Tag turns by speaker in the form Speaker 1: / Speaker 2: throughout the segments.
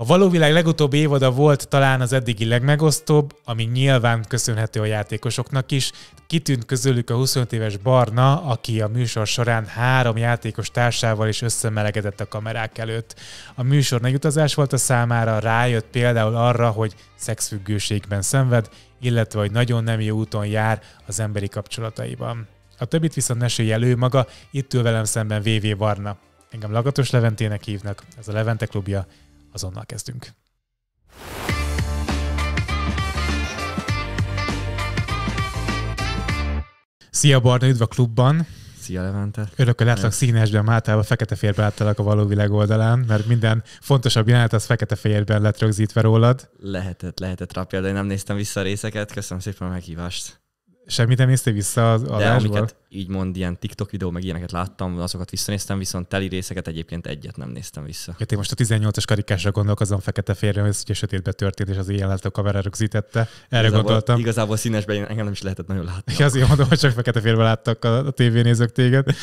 Speaker 1: A valóvilág legutóbbi évada volt talán az eddigi legmegosztóbb, ami nyilván köszönhető a játékosoknak is. Kitűnt közülük a 25 éves Barna, aki a műsor során három játékos társával is összemelegedett a kamerák előtt. A műsor nagy utazás volt a számára, rájött például arra, hogy szexfüggőségben szenved, illetve hogy nagyon nem jó úton jár az emberi kapcsolataiban. A többit viszont mesélje elő maga, itt ül velem szemben VV Barna. Engem Lagatos Leventének hívnak, ez a Levente klubja, azonnal kezdünk. Szia Barna, üdv a klubban!
Speaker 2: Szia Levente!
Speaker 1: Örökkel látlak színesben, általában fekete-férben láttalak a való világ oldalán, mert minden fontosabb jelenet az fekete-férben lett rögzítve rólad.
Speaker 2: Lehetett, lehetett rapja, de én nem néztem vissza a részeket, köszönöm szépen a meghívást.
Speaker 1: Semmit nem néztél vissza az adásból? De amiket
Speaker 2: így mond, ilyen TikTok videó, meg ilyeneket láttam, azokat visszanéztem, viszont teli részeket egyébként egyet nem néztem vissza.
Speaker 1: Ja, én most a 18-as karikásra gondolkozom, fekete férjem, ez ugye sötétbe történt, és az ilyen a kamera rögzítette. Erre igazából, gondoltam.
Speaker 2: Igazából színesben én engem nem is lehetett nagyon látni.
Speaker 1: Ja, azért mondom, hogy csak fekete férben láttak a, a tévénézők téged. Oké,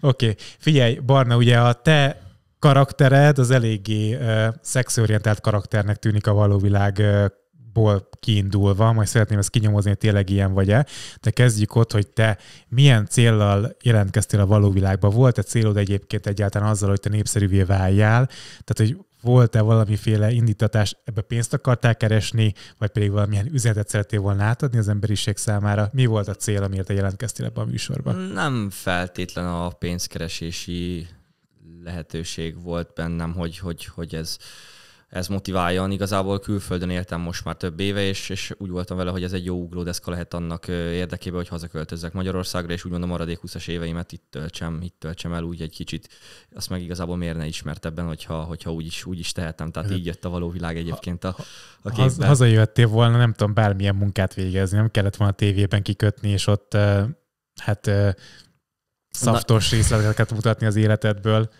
Speaker 1: okay. figyelj, Barna, ugye a te karaktered az eléggé uh, szexorientált karakternek tűnik a való világ uh, ból kiindulva, majd szeretném ezt kinyomozni, hogy tényleg ilyen vagy-e, de kezdjük ott, hogy te milyen céllal jelentkeztél a való világba. Volt-e célod egyébként egyáltalán azzal, hogy te népszerűvé váljál? Tehát, hogy volt-e valamiféle indítatás, ebbe pénzt akartál keresni, vagy pedig valamilyen üzenetet szerettél volna átadni az emberiség számára? Mi volt a cél, amiért te jelentkeztél ebbe a műsorba?
Speaker 2: Nem feltétlen a pénzkeresési lehetőség volt bennem, hogy, hogy, hogy ez ez motiváljon. Igazából külföldön éltem most már több éve, és, és úgy voltam vele, hogy ez egy jó ugródeszka lehet annak érdekében, hogy hazaköltözzek Magyarországra, és úgymond a maradék 20-as éveimet itt töltsem, itt töltsem el úgy egy kicsit. Azt meg igazából miért ne ismertebben, hogyha, hogyha úgy, is, úgy is tehetem. Tehát hát, így jött a való világ egyébként a, a képben.
Speaker 1: jöttél volna, nem tudom, bármilyen munkát végezni, nem kellett volna a tévében kikötni, és ott hát szaftos Na. részleteket mutatni az életedből.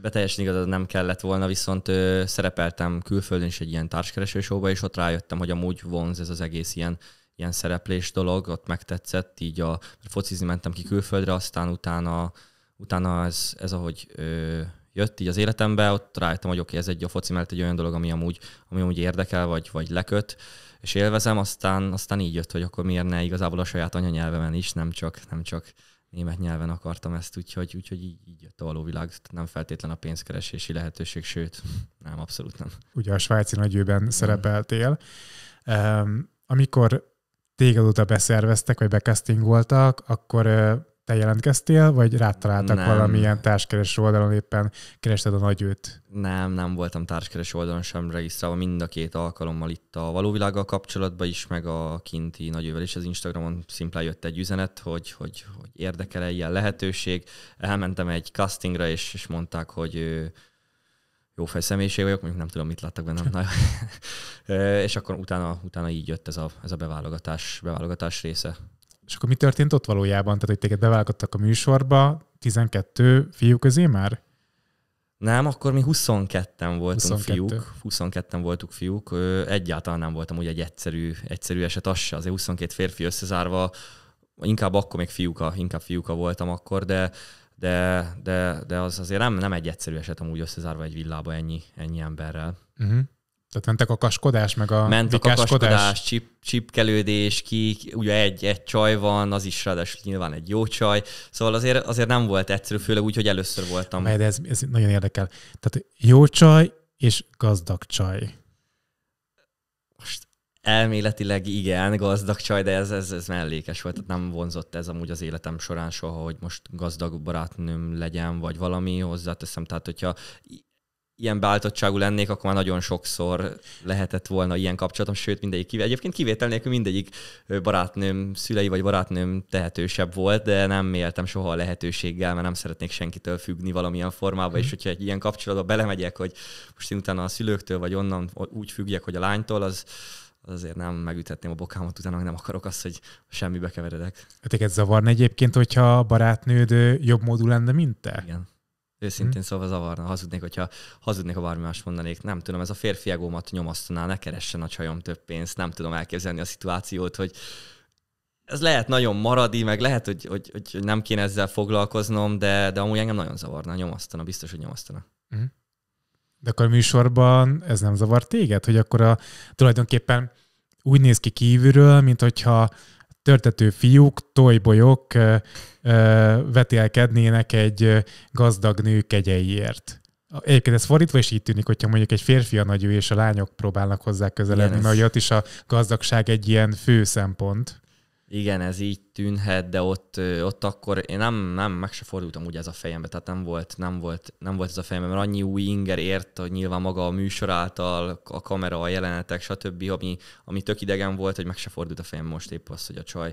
Speaker 2: Beteljesen teljesen igazad nem kellett volna, viszont ö, szerepeltem külföldön is egy ilyen társkereső showba, és ott rájöttem, hogy amúgy vonz ez az egész ilyen, ilyen szereplés dolog, ott megtetszett, így a focizni mentem ki külföldre, aztán utána, utána ez, ez ahogy ö, jött így az életembe, ott rájöttem, hogy oké, okay, ez egy a foci mellett egy olyan dolog, ami amúgy, ami amúgy érdekel, vagy, vagy leköt, és élvezem, aztán, aztán így jött, hogy akkor miért ne igazából a saját anyanyelvemen is, nem csak, nem csak német nyelven akartam ezt, úgyhogy, úgyhogy így, így jött a való világ. Nem feltétlen a pénzkeresési lehetőség, sőt, nem, abszolút nem.
Speaker 1: Ugye a svájci nagyőben szerepeltél. Um, amikor téged oda beszerveztek, vagy bekasztingoltak, akkor te jelentkeztél, vagy rátaláltak nem. valamilyen társkereső oldalon, éppen kerested a nagyőt?
Speaker 2: Nem, nem voltam társkereső oldalon sem regisztrálva, mind a két alkalommal itt a valóvilággal kapcsolatban is, meg a kinti nagyővel is. Az Instagramon szimplán jött egy üzenet, hogy, hogy, hogy érdekel-e ilyen lehetőség. Elmentem egy castingra, és, és mondták, hogy jó fej személyiség vagyok, mondjuk nem tudom, mit láttak bennem. Na, és akkor utána, utána így jött ez a, ez a beválogatás, beválogatás része.
Speaker 1: És akkor mi történt ott valójában? Tehát, hogy téged beválogattak a műsorba, 12 fiú közé már?
Speaker 2: Nem, akkor mi 22-en voltunk 22. fiúk. 22 voltunk voltuk fiúk. Ö, egyáltalán nem voltam úgy egy egyszerű, egyszerű eset az se. Azért 22 férfi összezárva, inkább akkor még fiúka, inkább fiúka voltam akkor, de de, de, de az azért nem, nem egy egyszerű eset amúgy összezárva egy villába ennyi, ennyi emberrel.
Speaker 1: Uh-huh. Tehát mentek a kaskodás, meg a Ment a kaskodás,
Speaker 2: csip, csipkelődés, ki, ugye egy, egy csaj van, az is ráadásul nyilván egy jó csaj, szóval azért, azért nem volt egyszerű, főleg úgy, hogy először voltam. Mert
Speaker 1: ez, ez nagyon érdekel. Tehát jó csaj és gazdag csaj.
Speaker 2: Most elméletileg igen, gazdag csaj, de ez, ez, ez mellékes volt, tehát nem vonzott ez amúgy az életem során soha, hogy most gazdag barátnőm legyen, vagy valami hozzáteszem, tehát hogyha ilyen beáltottságú lennék, akkor már nagyon sokszor lehetett volna ilyen kapcsolatom, sőt mindegyik kivétel. Egyébként kivétel nélkül mindegyik barátnőm, szülei vagy barátnőm tehetősebb volt, de nem éltem soha a lehetőséggel, mert nem szeretnék senkitől függni valamilyen formában, mm. és mhm. hogyha egy ilyen kapcsolatba belemegyek, hogy most én utána a szülőktől vagy onnan úgy függjek, hogy a lánytól, az, azért nem megüthetném a bokámat utána, hogy nem akarok azt, hogy semmibe keveredek.
Speaker 1: Téged zavarna egyébként, hogyha a barátnőd jobb módú lenne, mint te?
Speaker 2: Igen. Őszintén hmm. szóval zavarna, hazudnék, hogyha hazudnék, ha bármi más mondanék. Nem tudom, ez a egómat nyomasztaná, ne keressen a csajom több pénzt, nem tudom elképzelni a szituációt, hogy ez lehet nagyon maradi, meg lehet, hogy, hogy, hogy nem kéne ezzel foglalkoznom, de, de amúgy engem nagyon zavarna, nyomasztana, biztos, hogy nyomasztana.
Speaker 1: Mhm. De akkor a műsorban ez nem zavar téged, hogy akkor a, tulajdonképpen úgy néz ki kívülről, mint hogyha törtető fiúk, tojbolyok vetélkednének egy gazdag nő kegyeiért. Egyébként ez fordítva is így tűnik, hogyha mondjuk egy férfi a nagyő, és a lányok próbálnak hozzá közeledni, mert ott is a gazdagság egy ilyen fő szempont.
Speaker 2: Igen, ez így tűnhet, de ott, ott akkor én nem, nem, meg se fordultam úgy ez a fejembe, tehát nem volt, nem volt, nem volt ez a fejembe, mert annyi új inger ért, hogy nyilván maga a műsor által, a kamera, a jelenetek, stb., ami, ami tök idegen volt, hogy meg se fordult a fejem most épp az, hogy a csaj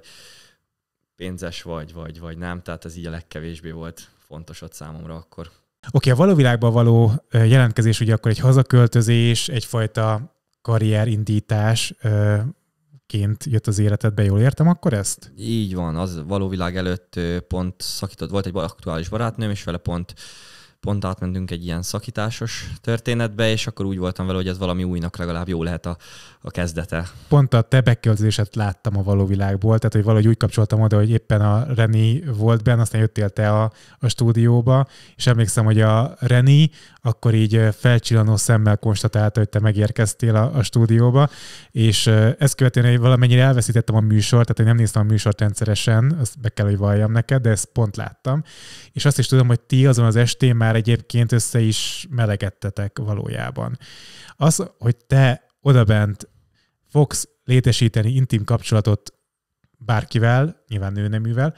Speaker 2: pénzes vagy, vagy, vagy nem, tehát ez így a legkevésbé volt fontos ott számomra akkor.
Speaker 1: Oké, okay, a való világban való jelentkezés ugye akkor egy hazaköltözés, egyfajta karrierindítás ként jött az életedbe, jól értem akkor ezt?
Speaker 2: Így van, az való világ előtt pont szakított, volt egy aktuális barátnőm, és vele pont pont átmentünk egy ilyen szakításos történetbe, és akkor úgy voltam vele, hogy ez valami újnak legalább jó lehet a, a kezdete.
Speaker 1: Pont a te beköltözéset láttam a való világból, tehát hogy valahogy úgy kapcsoltam oda, hogy éppen a Reni volt benne, aztán jöttél te a, a stúdióba, és emlékszem, hogy a Reni akkor így felcsillanó szemmel konstatálta, hogy te megérkeztél a, a stúdióba, és ezt követően hogy valamennyire elveszítettem a műsort, tehát én nem néztem a műsort rendszeresen, azt be kell, hogy valljam neked, de ezt pont láttam. És azt is tudom, hogy ti azon az estén már már egyébként össze is melegettetek valójában. Az, hogy te odabent fogsz létesíteni intim kapcsolatot bárkivel, nyilván nőneművel,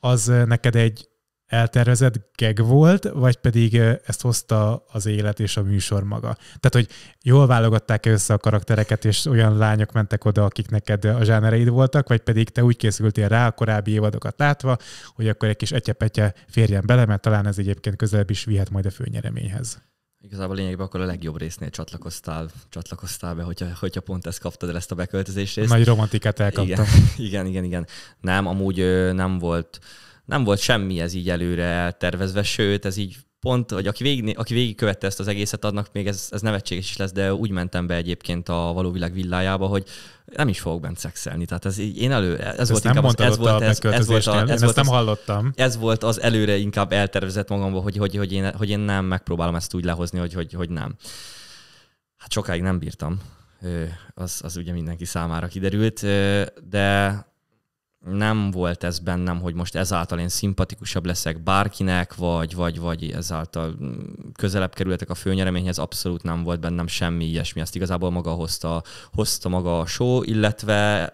Speaker 1: az neked egy eltervezett geg volt, vagy pedig ezt hozta az élet és a műsor maga. Tehát, hogy jól válogatták -e össze a karaktereket, és olyan lányok mentek oda, akik neked a zsánereid voltak, vagy pedig te úgy készültél rá a korábbi évadokat látva, hogy akkor egy kis egyepetje férjen bele, mert talán ez egyébként közelebb is vihet majd a főnyereményhez.
Speaker 2: Igazából lényegében akkor a legjobb résznél csatlakoztál, csatlakoztál be, hogyha, hogyha pont ezt kaptad el, ezt a beköltözést. Nagy romantikát elkaptam. Igen, igen, igen. igen. Nem, amúgy nem volt, nem volt semmi ez így előre eltervezve, sőt, ez így pont, hogy aki, végig, aki végigkövette ezt az egészet, adnak még ez, ez nevetséges is lesz, de úgy mentem be egyébként a való világ villájába, hogy nem is fogok bent szexelni. Tehát ez így, én elő, ez ezt volt inkább az, ez volt, ez, ez volt, a, ez volt nem az, hallottam. Ez volt az előre inkább eltervezett magamban, hogy, hogy, hogy, én, hogy én nem megpróbálom ezt úgy lehozni, hogy, hogy, hogy nem. Hát sokáig nem bírtam. Az, az ugye mindenki számára kiderült, de nem volt ez bennem, hogy most ezáltal én szimpatikusabb leszek bárkinek, vagy, vagy, vagy ezáltal közelebb kerültek a főnyereményhez, abszolút nem volt bennem semmi ilyesmi. Ezt igazából maga hozta, hozta maga a show, illetve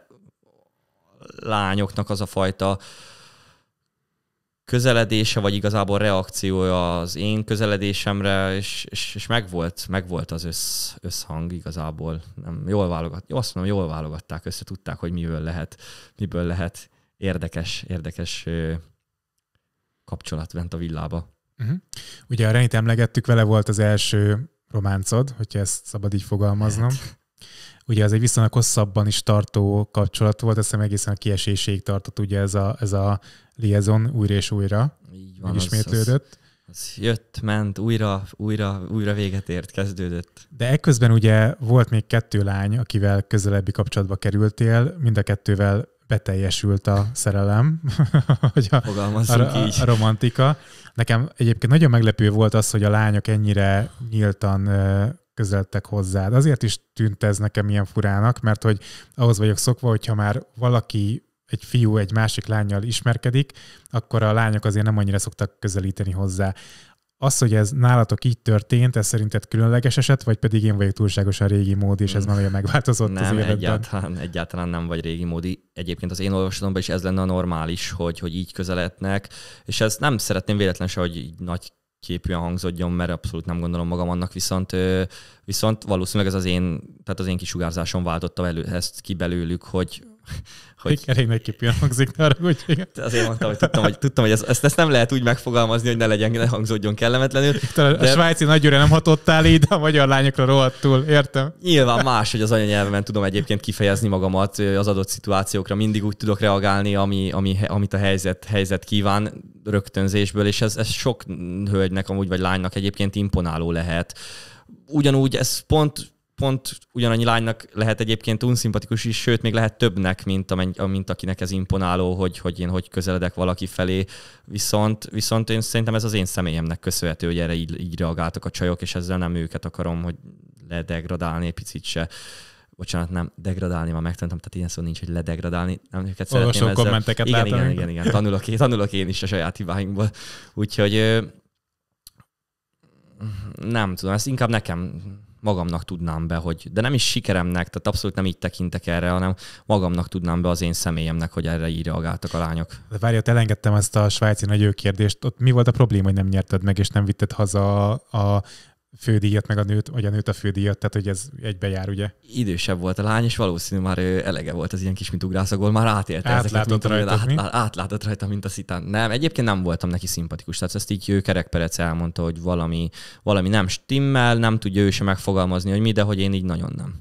Speaker 2: lányoknak az a fajta uh, közeledése, vagy igazából reakciója az én közeledésemre, és, és, és megvolt, megvolt az össz, összhang igazából. Nem, jól válogat, azt mondom, jól válogatták össze, tudták, hogy miből lehet, miből lehet érdekes, érdekes kapcsolat bent a
Speaker 1: villába. Uh-huh. Ugye a Renit emlegettük, vele volt az első románcod, hogyha ezt szabad így fogalmaznom. Hát ugye az egy viszonylag hosszabban is tartó kapcsolat volt, azt hiszem egészen a kieséséig tartott ugye ez a, ez a liaison újra és újra. Így van, ismétlődött.
Speaker 2: Az, az az jött, ment, újra, újra, újra véget ért, kezdődött.
Speaker 1: De ekközben ugye volt még kettő lány, akivel közelebbi kapcsolatba kerültél, mind a kettővel beteljesült a szerelem, hogy a, a, a, a romantika. Nekem egyébként nagyon meglepő volt az, hogy a lányok ennyire nyíltan közeltek hozzád. Azért is tűnt ez nekem ilyen furának, mert hogy ahhoz vagyok szokva, hogyha már valaki egy fiú egy másik lányjal ismerkedik, akkor a lányok azért nem annyira szoktak közelíteni hozzá. Az, hogy ez nálatok így történt, ez szerinted különleges eset, vagy pedig én vagyok túlságosan régi módi, és ez már mm. olyan megváltozott nem, az életben?
Speaker 2: Egyáltalán, egyáltalán nem vagy régi módi. Egyébként az én olvasatomban is ez lenne a normális, hogy, hogy így közelednek, és ezt nem szeretném véletlen se, hogy így nagy képűen hangzódjon, mert abszolút nem gondolom magam annak, viszont, viszont valószínűleg ez az én, tehát az én kisugárzásom váltotta elő, ezt ki belőlük, hogy, hogy...
Speaker 1: Elég neki hangzik, ne arra, hogy igen. Azért mondtam, hogy tudtam, hogy,
Speaker 2: tudtam, hogy ezt, ezt, nem lehet úgy megfogalmazni, hogy ne legyen, ne hangzódjon kellemetlenül. a, de... a svájci
Speaker 1: nagyőre nem hatottál így, de a magyar lányokra rohadtul, értem.
Speaker 2: Nyilván más, hogy az anyanyelvemen tudom egyébként kifejezni magamat az adott szituációkra. Mindig úgy tudok reagálni, ami, ami, amit a helyzet, helyzet kíván rögtönzésből, és ez, ez sok hölgynek amúgy, vagy lánynak egyébként imponáló lehet ugyanúgy ez pont pont ugyanannyi lánynak lehet egyébként unszimpatikus is, sőt, még lehet többnek, mint, amennyi, mint akinek ez imponáló, hogy, hogy én hogy közeledek valaki felé. Viszont, viszont én szerintem ez az én személyemnek köszönhető, hogy erre így, így reagáltak a csajok, és ezzel nem őket akarom, hogy ledegradálni egy picit se. Bocsánat, nem, degradálni ma megtanultam, tehát ilyen szó nincs, hogy ledegradálni. Nem, őket szeretném ezzel... kommenteket igen, igen, igen, igen, igen, tanulok, én, tanulok én is a saját hibáinkból. Úgyhogy nem tudom, ezt inkább nekem magamnak tudnám be, hogy, de nem is sikeremnek, tehát abszolút nem így tekintek erre, hanem magamnak tudnám be az én személyemnek, hogy erre így reagáltak a lányok.
Speaker 1: De várj, ott elengedtem ezt a svájci nagyő kérdést. Ott mi volt a probléma, hogy nem nyerted meg, és nem vitted haza a, a fődíjat, meg a nőt, vagy a nőt a fődíjat, tehát hogy ez
Speaker 2: egybejár, ugye? Idősebb volt a lány, és valószínű már elege volt az ilyen kis ugrászagol, már átélte átlátott ezeket, rajta, át, mi? átlátott rajta, mint a szitán. Nem, egyébként nem voltam neki szimpatikus, tehát ezt így kerekperec elmondta, hogy valami, valami nem stimmel, nem tudja ő sem megfogalmazni, hogy mi, de hogy én így nagyon nem.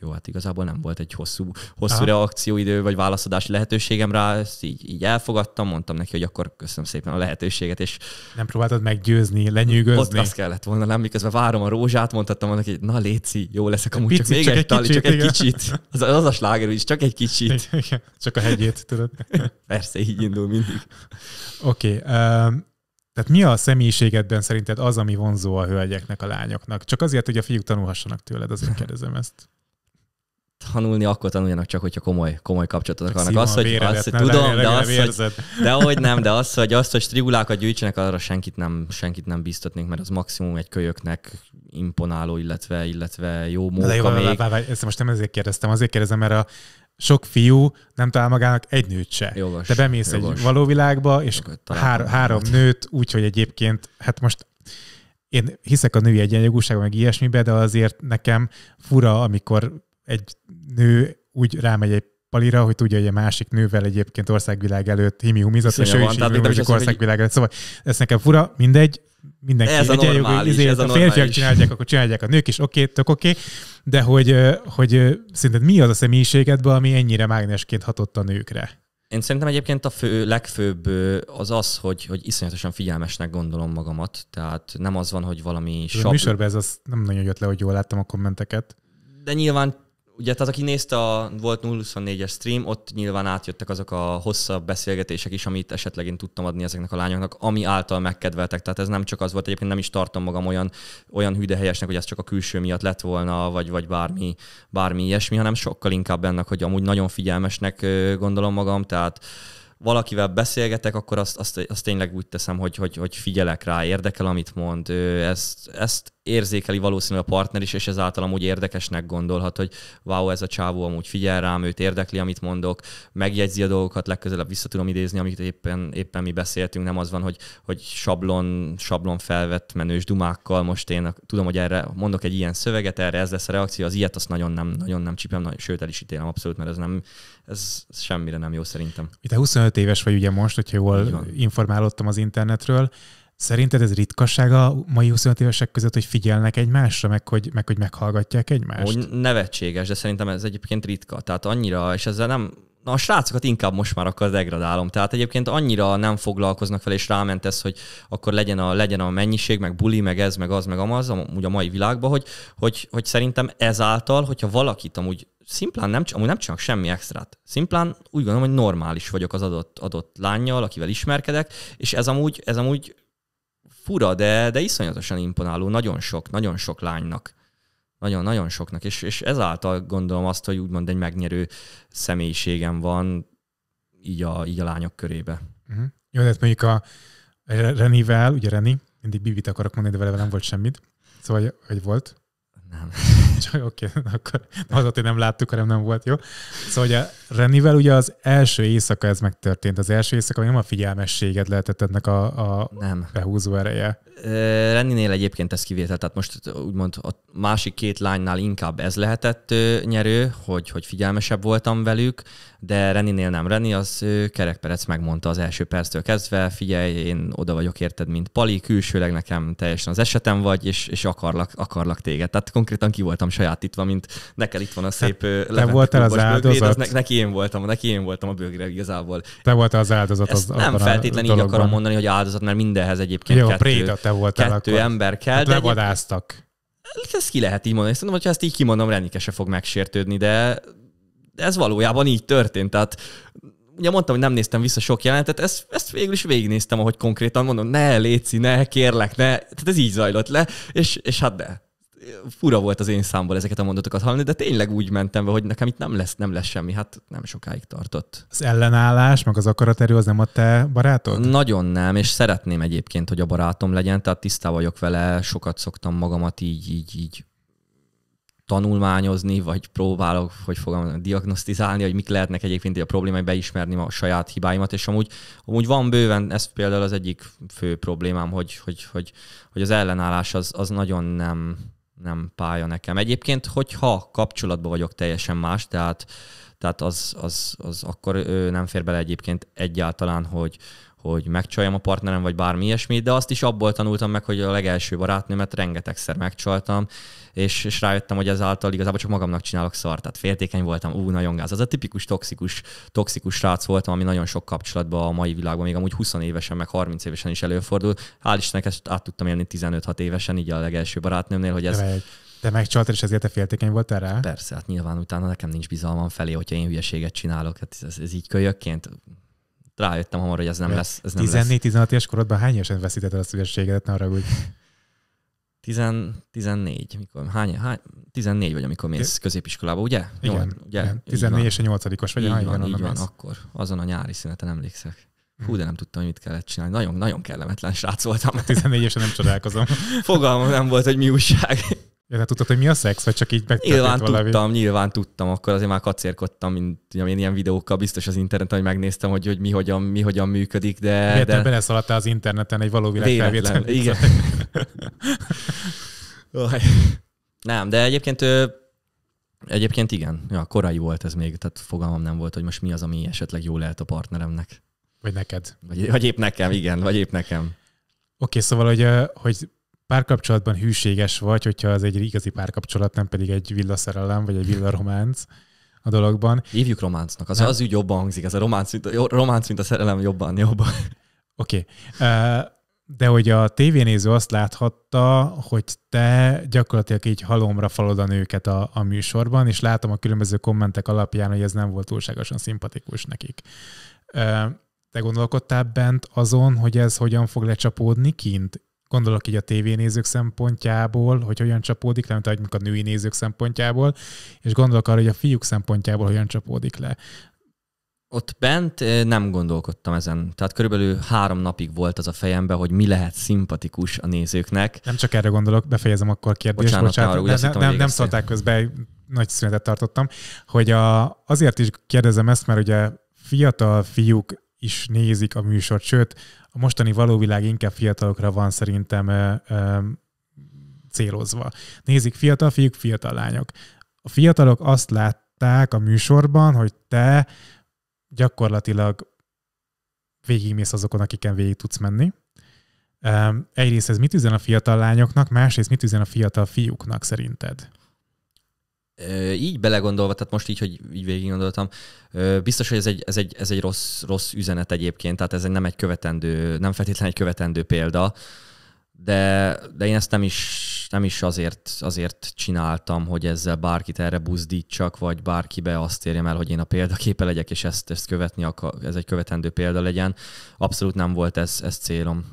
Speaker 2: Jó, hát igazából nem volt egy hosszú, hosszú reakcióidő vagy válaszadási lehetőségem rá, ezt így, így elfogadtam, mondtam neki, hogy akkor köszönöm szépen a lehetőséget. És
Speaker 1: nem próbáltad meggyőzni, lenyűgözni? Ott azt
Speaker 2: kellett volna, nem, miközben várom a rózsát, mondhattam annak, hogy na léci, jó leszek, amúgy Picit, csak még csak egy, tali, kicsit, csak egy kicsit. Az, az a sláger, is, csak egy kicsit. Igen, csak a hegyét, tudod. Persze, így indul mindig.
Speaker 1: Oké, okay, um... Tehát mi a személyiségedben szerinted az, ami vonzó a hölgyeknek, a lányoknak? Csak azért, hogy a fiúk tanulhassanak tőled, azért kérdezem ezt
Speaker 2: tanulni, akkor tanuljanak csak, hogyha komoly, komoly kapcsolatot akarnak. Szívan, azt, hogy, azt, hogy tudom, de azt, hogy, de hogy nem, de azt, hogy, azt, hogy strigulákat gyűjtsenek, arra senkit nem, senkit nem biztatnék, mert az maximum egy kölyöknek imponáló, illetve,
Speaker 1: illetve jó móka de jó, még. Vár, vár, vár, ezt most nem ezért kérdeztem, azért kérdezem, mert a, sok fiú nem talál magának egy nőt se. Jogos, Te bemész jogos. egy való világba, és Jogos, hár, három nőt, úgyhogy egyébként, hát most én hiszek a női egyenjogúságban, meg ilyesmibe, de azért nekem fura, amikor egy nő úgy rámegy egy palira, hogy tudja, hogy a másik nővel egyébként országvilág előtt humizat, és ő is himiumizik országvilág előtt. Szóval ez nekem fura, mindegy, mindenki ez a normális, izé, ez a, a férfiak csinálják, akkor csinálják a nők is, oké, okay, tök oké, okay, de hogy, hogy szerinted mi az a személyiségedben, ami ennyire mágnesként hatott a nőkre?
Speaker 2: Én szerintem egyébként a fő, legfőbb az az, hogy, hogy iszonyatosan figyelmesnek gondolom magamat. Tehát nem az van, hogy valami... A műsorban
Speaker 1: ez az nem nagyon jött le, hogy jól láttam a kommenteket.
Speaker 2: De nyilván Ugye, tehát aki nézte a volt 024-es stream, ott nyilván átjöttek azok a hosszabb beszélgetések is, amit esetleg én tudtam adni ezeknek a lányoknak, ami által megkedveltek. Tehát ez nem csak az volt, egyébként nem is tartom magam olyan, olyan hűdehelyesnek, hogy ez csak a külső miatt lett volna, vagy, vagy bármi, bármi ilyesmi, hanem sokkal inkább ennek, hogy amúgy nagyon figyelmesnek gondolom magam, tehát valakivel beszélgetek, akkor azt, azt, azt tényleg úgy teszem, hogy, hogy, hogy figyelek rá, érdekel, amit mond. Ezt, ezt érzékeli valószínűleg a partner is, és ezáltal amúgy érdekesnek gondolhat, hogy wow, ez a csávó amúgy figyel rám, őt érdekli, amit mondok, megjegyzi a dolgokat, legközelebb vissza tudom idézni, amit éppen, éppen mi beszéltünk, nem az van, hogy, hogy sablon, sablon felvett menős dumákkal, most én tudom, hogy erre mondok egy ilyen szöveget, erre ez lesz a reakció, az ilyet azt nagyon nem, nagyon nem csipem, nagyon, sőt el is ítélem abszolút, mert ez nem, ez semmire nem jó szerintem.
Speaker 1: Te 25 éves vagy ugye most, hogyha jól informálódtam az internetről, Szerinted ez ritkaság a mai 25 évesek között, hogy figyelnek egymásra, meg hogy, meg hogy meghallgatják egymást?
Speaker 2: Úgy nevetséges, de szerintem ez egyébként ritka. Tehát annyira, és ezzel nem, Na, a srácokat inkább most már akkor degradálom. Tehát egyébként annyira nem foglalkoznak fel, és ráment ez, hogy akkor legyen a, legyen a mennyiség, meg buli, meg ez, meg az, meg amaz, amúgy a mai világban, hogy, hogy, hogy szerintem ezáltal, hogyha valakit amúgy szimplán nem, amúgy nem csinálok semmi extrát. Szimplán úgy gondolom, hogy normális vagyok az adott, adott lányjal, akivel ismerkedek, és ez amúgy, ez amúgy fura, de, de iszonyatosan imponáló nagyon sok, nagyon sok lánynak. Nagyon-nagyon soknak, és, és ezáltal gondolom azt, hogy úgymond egy megnyerő személyiségem van így a, így a lányok körébe.
Speaker 1: Uh-huh. Jó, de hát mondjuk a Renivel, ugye Reni, mindig Bibit akarok mondani, de vele nem volt semmit, szóval hogy volt, nem. Csak oké, okay, akkor az, hogy nem láttuk, hanem nem volt jó. Szóval ugye Renivel ugye az első éjszaka ez megtörtént. Az első éjszaka nem a figyelmességed lehetett ennek a, a nem. behúzó ereje.
Speaker 2: Renninél egyébként ez kivétel, tehát most úgymond a másik két lánynál inkább ez lehetett nyerő, hogy, hogy figyelmesebb voltam velük, de Reninél nem. Reni az kerekperec megmondta az első perctől kezdve, figyelj, én oda vagyok érted, mint Pali, külsőleg nekem teljesen az esetem vagy, és, és akarlak, akarlak téged. Tehát konkrétan ki voltam sajátítva, mint neked itt van a hát, szép hát, Te voltál az bőgréd, Az ne, neki én voltam, neki én voltam a bőgre igazából.
Speaker 1: Te voltál az áldozat. Ezt az, nem feltétlenül így akarom mondani,
Speaker 2: hogy áldozat, mert mindenhez egyébként Jó, kettő, Préda, te voltál kettő akkor. ember kell. Hát de levadáztak. Hát ezt ki lehet így mondani. Szerintem, hogyha ezt így kimondom, Renike se fog megsértődni, de de ez valójában így történt. Tehát ugye mondtam, hogy nem néztem vissza sok jelenetet, ezt, ezt végül is végignéztem, ahogy konkrétan mondom, ne, Léci, ne, kérlek, ne. Tehát ez így zajlott le, és, és hát de fura volt az én számból ezeket a mondatokat hallani, de tényleg úgy mentem be, hogy nekem itt nem lesz, nem lesz semmi, hát nem sokáig tartott.
Speaker 1: Az ellenállás, meg az akaraterő az nem a te barátod?
Speaker 2: Nagyon nem, és szeretném egyébként, hogy a barátom legyen, tehát tisztá vagyok vele, sokat szoktam magamat így, így, így tanulmányozni, vagy próbálok, hogy fogom diagnosztizálni, hogy mik lehetnek egyébként a problémák, beismerni a saját hibáimat, és amúgy, amúgy van bőven, ez például az egyik fő problémám, hogy, hogy, hogy, hogy az ellenállás az, az nagyon nem, nem pálya nekem. Egyébként, hogyha kapcsolatban vagyok teljesen más, tehát, tehát az, az, az akkor nem fér bele egyébként egyáltalán, hogy, hogy megcsaljam a partnerem, vagy bármi ilyesmi, de azt is abból tanultam meg, hogy a legelső barátnőmet rengetegszer megcsaltam, és, és rájöttem, hogy ezáltal igazából csak magamnak csinálok szart. Tehát féltékeny voltam, ú, nagyon gáz. Az a tipikus toxikus, toxikus srác voltam, ami nagyon sok kapcsolatban a mai világban, még amúgy 20 évesen, meg 30 évesen is előfordul. Hál' Istennek ezt át tudtam élni 15-6 évesen, így a legelső barátnőmnél, hogy ez... De megcsaltad,
Speaker 1: és ezért te féltékeny volt erre? Persze, hát
Speaker 2: nyilván utána nekem nincs bizalmam felé, hogyha én hülyeséget csinálok. Hát ez, ez így kölyökként rájöttem hamar, hogy ez nem lesz. 14-16
Speaker 1: éves korodban hány évesen veszítetted a szügyességedet, ne haragudj.
Speaker 2: Tizen, 14, mikor, hány, hány, 14 vagy, amikor mész középiskolába, ugye? Igen, Nyol, ugye? igen. 14 és a 8 vagy. Így hány, van, így van, mész. akkor. Azon a nyári szüneten emlékszek. Hú, mhm. de nem tudtam, hogy mit kellett csinálni. Nagyon, nagyon kellemetlen
Speaker 1: srác voltam. 14 és nem csodálkozom. Fogalmam nem volt, hogy mi újság. Ja, de tudtad, hogy mi a szex, vagy csak így megtörtént Nyilván valami? tudtam,
Speaker 2: nyilván tudtam, akkor azért már kacérkodtam, mint ugye, én ilyen videókkal biztos az interneten, hogy megnéztem, hogy, hogy mi, hogyan, mi hogyan működik, de... Miért de...
Speaker 1: beleszaladtál az interneten egy való világ igen. Nem,
Speaker 2: de egyébként Egyébként igen, ja, korai volt ez még, tehát fogalmam nem volt, hogy most mi az, ami esetleg jó lehet a partneremnek. Vagy neked. Vagy, vagy épp nekem, igen, vagy épp nekem. Oké,
Speaker 1: okay, szóval, hogy, hogy párkapcsolatban hűséges vagy, hogyha az egy igazi párkapcsolat, nem pedig egy villaszerelem, vagy egy villarománc a dologban. Hívjuk románcnak, az, az ügy
Speaker 2: jobban hangzik, ez a románc, románc mint a szerelem jobban, jobban.
Speaker 1: Oké. Okay. Uh, de hogy a tévénéző azt láthatta, hogy te gyakorlatilag így halomra falod a nőket a, a műsorban, és látom a különböző kommentek alapján, hogy ez nem volt túlságosan szimpatikus nekik. Te gondolkodtál bent azon, hogy ez hogyan fog lecsapódni kint? Gondolok így a tévénézők szempontjából, hogy hogyan csapódik le, mint a női nézők szempontjából, és gondolok arra, hogy a fiúk szempontjából hogyan csapódik le
Speaker 2: ott bent nem gondolkodtam ezen. Tehát körülbelül három napig volt az a fejemben, hogy mi lehet szimpatikus a nézőknek.
Speaker 1: Nem csak erre gondolok, befejezem akkor kérdést. Bocsánat, bocsánat, arra, bocsánat. nem, nem, nem szólták közben, nagy szünetet tartottam, hogy a, azért is kérdezem ezt, mert ugye fiatal fiúk is nézik a műsort, sőt, a mostani valóvilág inkább fiatalokra van szerintem ö, ö, célozva. Nézik fiatal fiúk, fiatal lányok. A fiatalok azt látták a műsorban, hogy te gyakorlatilag végigmész azokon, akiken végig tudsz menni. Egyrészt ez mit üzen a fiatal lányoknak, másrészt mit üzen a fiatal fiúknak szerinted?
Speaker 2: így belegondolva, tehát most így, hogy így végig gondoltam, biztos, hogy ez egy, ez egy, ez egy rossz, rossz üzenet egyébként, tehát ez egy, nem egy követendő, nem feltétlenül egy követendő példa de, de én ezt nem is, nem is azért, azért csináltam, hogy ezzel bárkit erre buzdítsak, vagy bárkibe azt érjem el, hogy én a példaképe legyek, és ezt, ezt követni akar, ez egy követendő példa legyen. Abszolút nem volt ez, ez célom.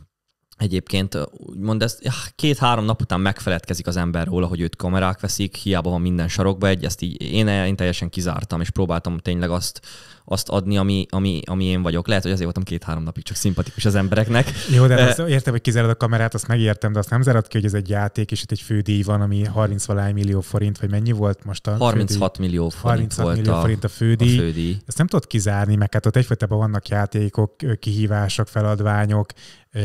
Speaker 2: Egyébként úgymond ez két-három nap után megfeledkezik az ember róla, hogy őt kamerák veszik, hiába van minden sarokba egy, ezt így én, én teljesen kizártam, és próbáltam tényleg azt, azt adni, ami, ami, ami én vagyok. Lehet, hogy azért voltam két-három napig csak szimpatikus az embereknek. Jó, de e... azt
Speaker 1: értem, hogy kizárod a kamerát, azt megértem, de azt nem zárod ki, hogy ez egy játék, és itt egy fődíj van, ami 30 valány millió forint, vagy mennyi volt most a 36 fődíj? millió forint 36 volt millió a, forint a fődíj. a fődíj. Ezt nem tudod kizárni, mert hát ott egyfajtában vannak játékok, kihívások, feladványok,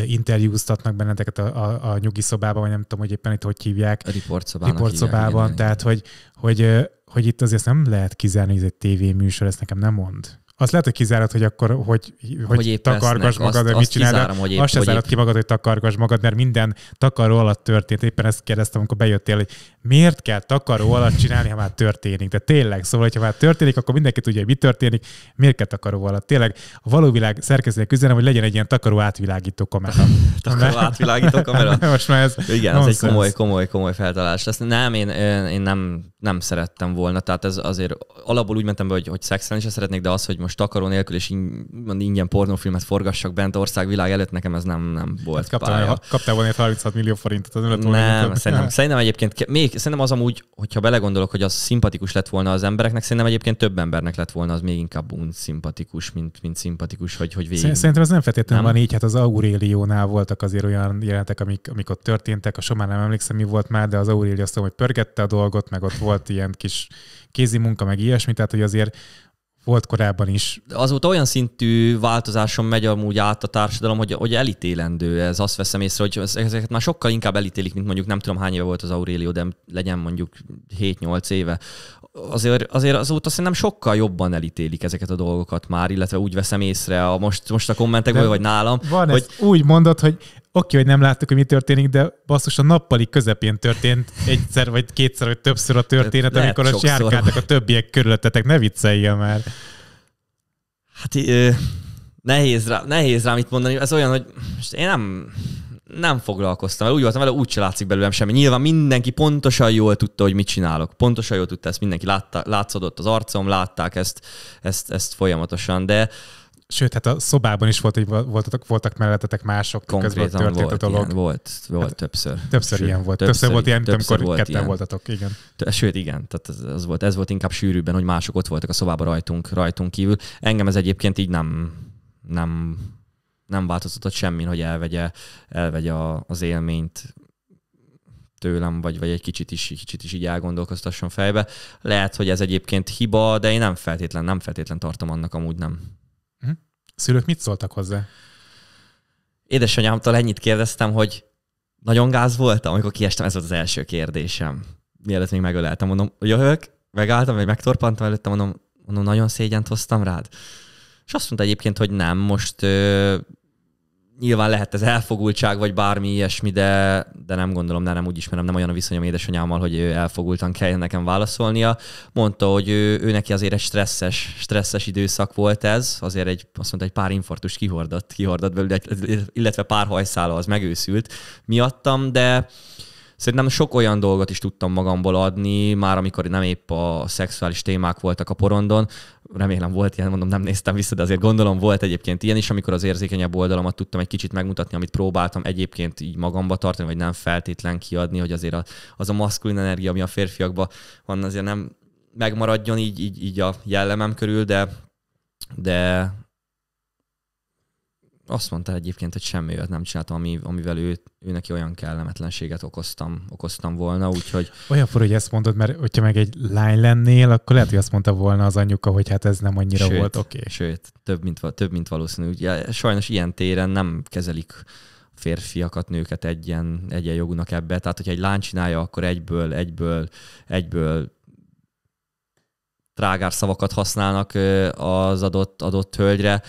Speaker 1: interjúztatnak benneteket a, a, a nyugi szobában, vagy nem tudom, hogy éppen itt hogy hívják. A riportszobában. Riportszobában, tehát hogy, hogy hogy itt azért nem lehet kizárni, hogy ez egy tévéműsor, ezt nekem nem mond. Azt lehet, hogy kizárat, hogy akkor, hogy, hogy, hogy takargas magad, azt, mit csinál. Kizárom, hogy épp, azt se zárod ki magad, hogy takargas magad, mert minden takaró alatt történt. Éppen ezt kérdeztem, amikor bejöttél, hogy miért kell takaró alatt csinálni, ha már történik. De tényleg, szóval, ha már történik, akkor mindenki tudja, hogy mi történik, miért kell takaró alatt. Tényleg a való világ szerkesztőnek üzenem, hogy legyen egy ilyen takaró átvilágító kamera. takaró átvilágító kamera? Most már ez Igen, ez egy komoly,
Speaker 2: komoly, komoly feltalálás lesz. Nem, én, én nem, nem szerettem volna. Tehát ez azért alapból úgy mentem be, hogy, hogy szexen is szeretnék, de az, hogy most most takaró nélkül is in, ingyen pornófilmet forgassak bent országvilág előtt, nekem ez nem, nem volt hát kaptál, pálya.
Speaker 1: Kaptál volna 36 millió forintot, az nem lett volna. Nem, szerintem,
Speaker 2: szerintem egyébként, még, szerintem az amúgy, hogyha belegondolok, hogy az szimpatikus lett volna az embereknek, szerintem egyébként több embernek lett volna az még inkább unszimpatikus, mint, mint szimpatikus, hogy, hogy végig. Szerintem ez nem feltétlenül nem? van így, hát az
Speaker 1: auréliónál voltak azért olyan jelentek amik, amik ott történtek, a somán nem emlékszem, mi volt már, de az aurélió azt mondom, hogy pörgette a dolgot, meg ott volt ilyen kis kézi munka, meg ilyesmi, tehát hogy azért volt korábban is.
Speaker 2: Azóta olyan szintű változáson megy amúgy át a társadalom, hogy, hogy elítélendő ez. Azt veszem észre, hogy ezeket már sokkal inkább elítélik, mint mondjuk nem tudom hány éve volt az Aurélió, de legyen mondjuk 7-8 éve, azért, azért azóta szerintem sokkal jobban elítélik ezeket a dolgokat már, illetve úgy veszem észre a most, most a kommentekből, vagy nálam. Van hogy...
Speaker 1: Ezt úgy mondod, hogy oké, okay, hogy nem láttuk, hogy mi történik, de basszus a nappali közepén történt egyszer, vagy kétszer, vagy többször a történet, Lehet amikor sokszor. a járkáltak a többiek körülöttetek, ne viccelje már.
Speaker 2: Hát ö, nehéz, rá, nehéz rám itt mondani, ez olyan, hogy most én nem, nem foglalkoztam el. Úgy voltam vele, úgy se látszik belőlem semmi. Nyilván mindenki pontosan jól tudta, hogy mit csinálok. Pontosan jól tudta ezt, mindenki látta, látszódott az arcom, látták ezt, ezt, ezt folyamatosan, de
Speaker 1: Sőt, hát a szobában is volt, hogy voltatok, voltak mellettetek mások, Konkrétan közben történt volt, a dolog. Ilyen, volt, volt hát, többször. Többször sőt, ilyen volt. Többször, többször volt ilyen, mint amikor volt ketten ilyen. voltatok, igen.
Speaker 2: Sőt, igen, tehát ez, ez, volt, ez volt inkább sűrűbben, hogy mások ott voltak a szobában rajtunk, rajtunk kívül. Engem ez egyébként így nem, nem nem változtatott semmin, hogy elvegye, elvegye a, az élményt tőlem, vagy, vagy egy kicsit is, kicsit is így elgondolkoztasson fejbe. Lehet, hogy ez egyébként hiba, de én nem feltétlen, nem feltétlen tartom annak, amúgy nem.
Speaker 1: Mhm. Szülők mit szóltak hozzá?
Speaker 2: Édesanyámtól ennyit kérdeztem, hogy nagyon gáz volt, amikor kiestem, ez volt az első kérdésem. Mielőtt még megöleltem, mondom, jövök, megálltam, vagy megtorpantam előtte, mondom, mondom, nagyon szégyent hoztam rád. És azt mondta egyébként, hogy nem, most ö, nyilván lehet ez elfogultság, vagy bármi ilyesmi, de, de nem gondolom, de nem úgy ismerem, nem olyan a viszonyom édesanyámmal, hogy ő elfogultan kell nekem válaszolnia. Mondta, hogy ő, ő neki azért egy stresszes, stresszes időszak volt ez, azért egy, azt mondta, egy pár infarktus kihordott, kihordott belőle, illetve pár hajszála az megőszült miattam, de Szerintem sok olyan dolgot is tudtam magamból adni, már amikor nem épp a szexuális témák voltak a porondon, remélem volt ilyen, mondom, nem néztem vissza, de azért gondolom volt egyébként ilyen is, amikor az érzékenyebb oldalamat tudtam egy kicsit megmutatni, amit próbáltam egyébként így magamba tartani, vagy nem feltétlen kiadni, hogy azért a, az a maszkulin energia, ami a férfiakban van, azért nem megmaradjon így, így, így a jellemem körül, de, de azt mondta egyébként, hogy semmi olyat nem csináltam, ami, amivel ő, ő neki olyan kellemetlenséget okoztam, okoztam volna, úgyhogy...
Speaker 1: Olyan fur, hogy ezt mondod, mert hogyha meg egy lány lennél, akkor lehet, hogy azt mondta volna az anyuka, hogy hát ez nem annyira sőt, volt oké. Okay.
Speaker 2: Sőt, több mint, több mint valószínű. Ugye, sajnos ilyen téren nem kezelik férfiakat, nőket egyen, jogunak ebbe. Tehát, hogyha egy lány csinálja, akkor egyből, egyből, egyből trágár szavakat használnak az adott, adott hölgyre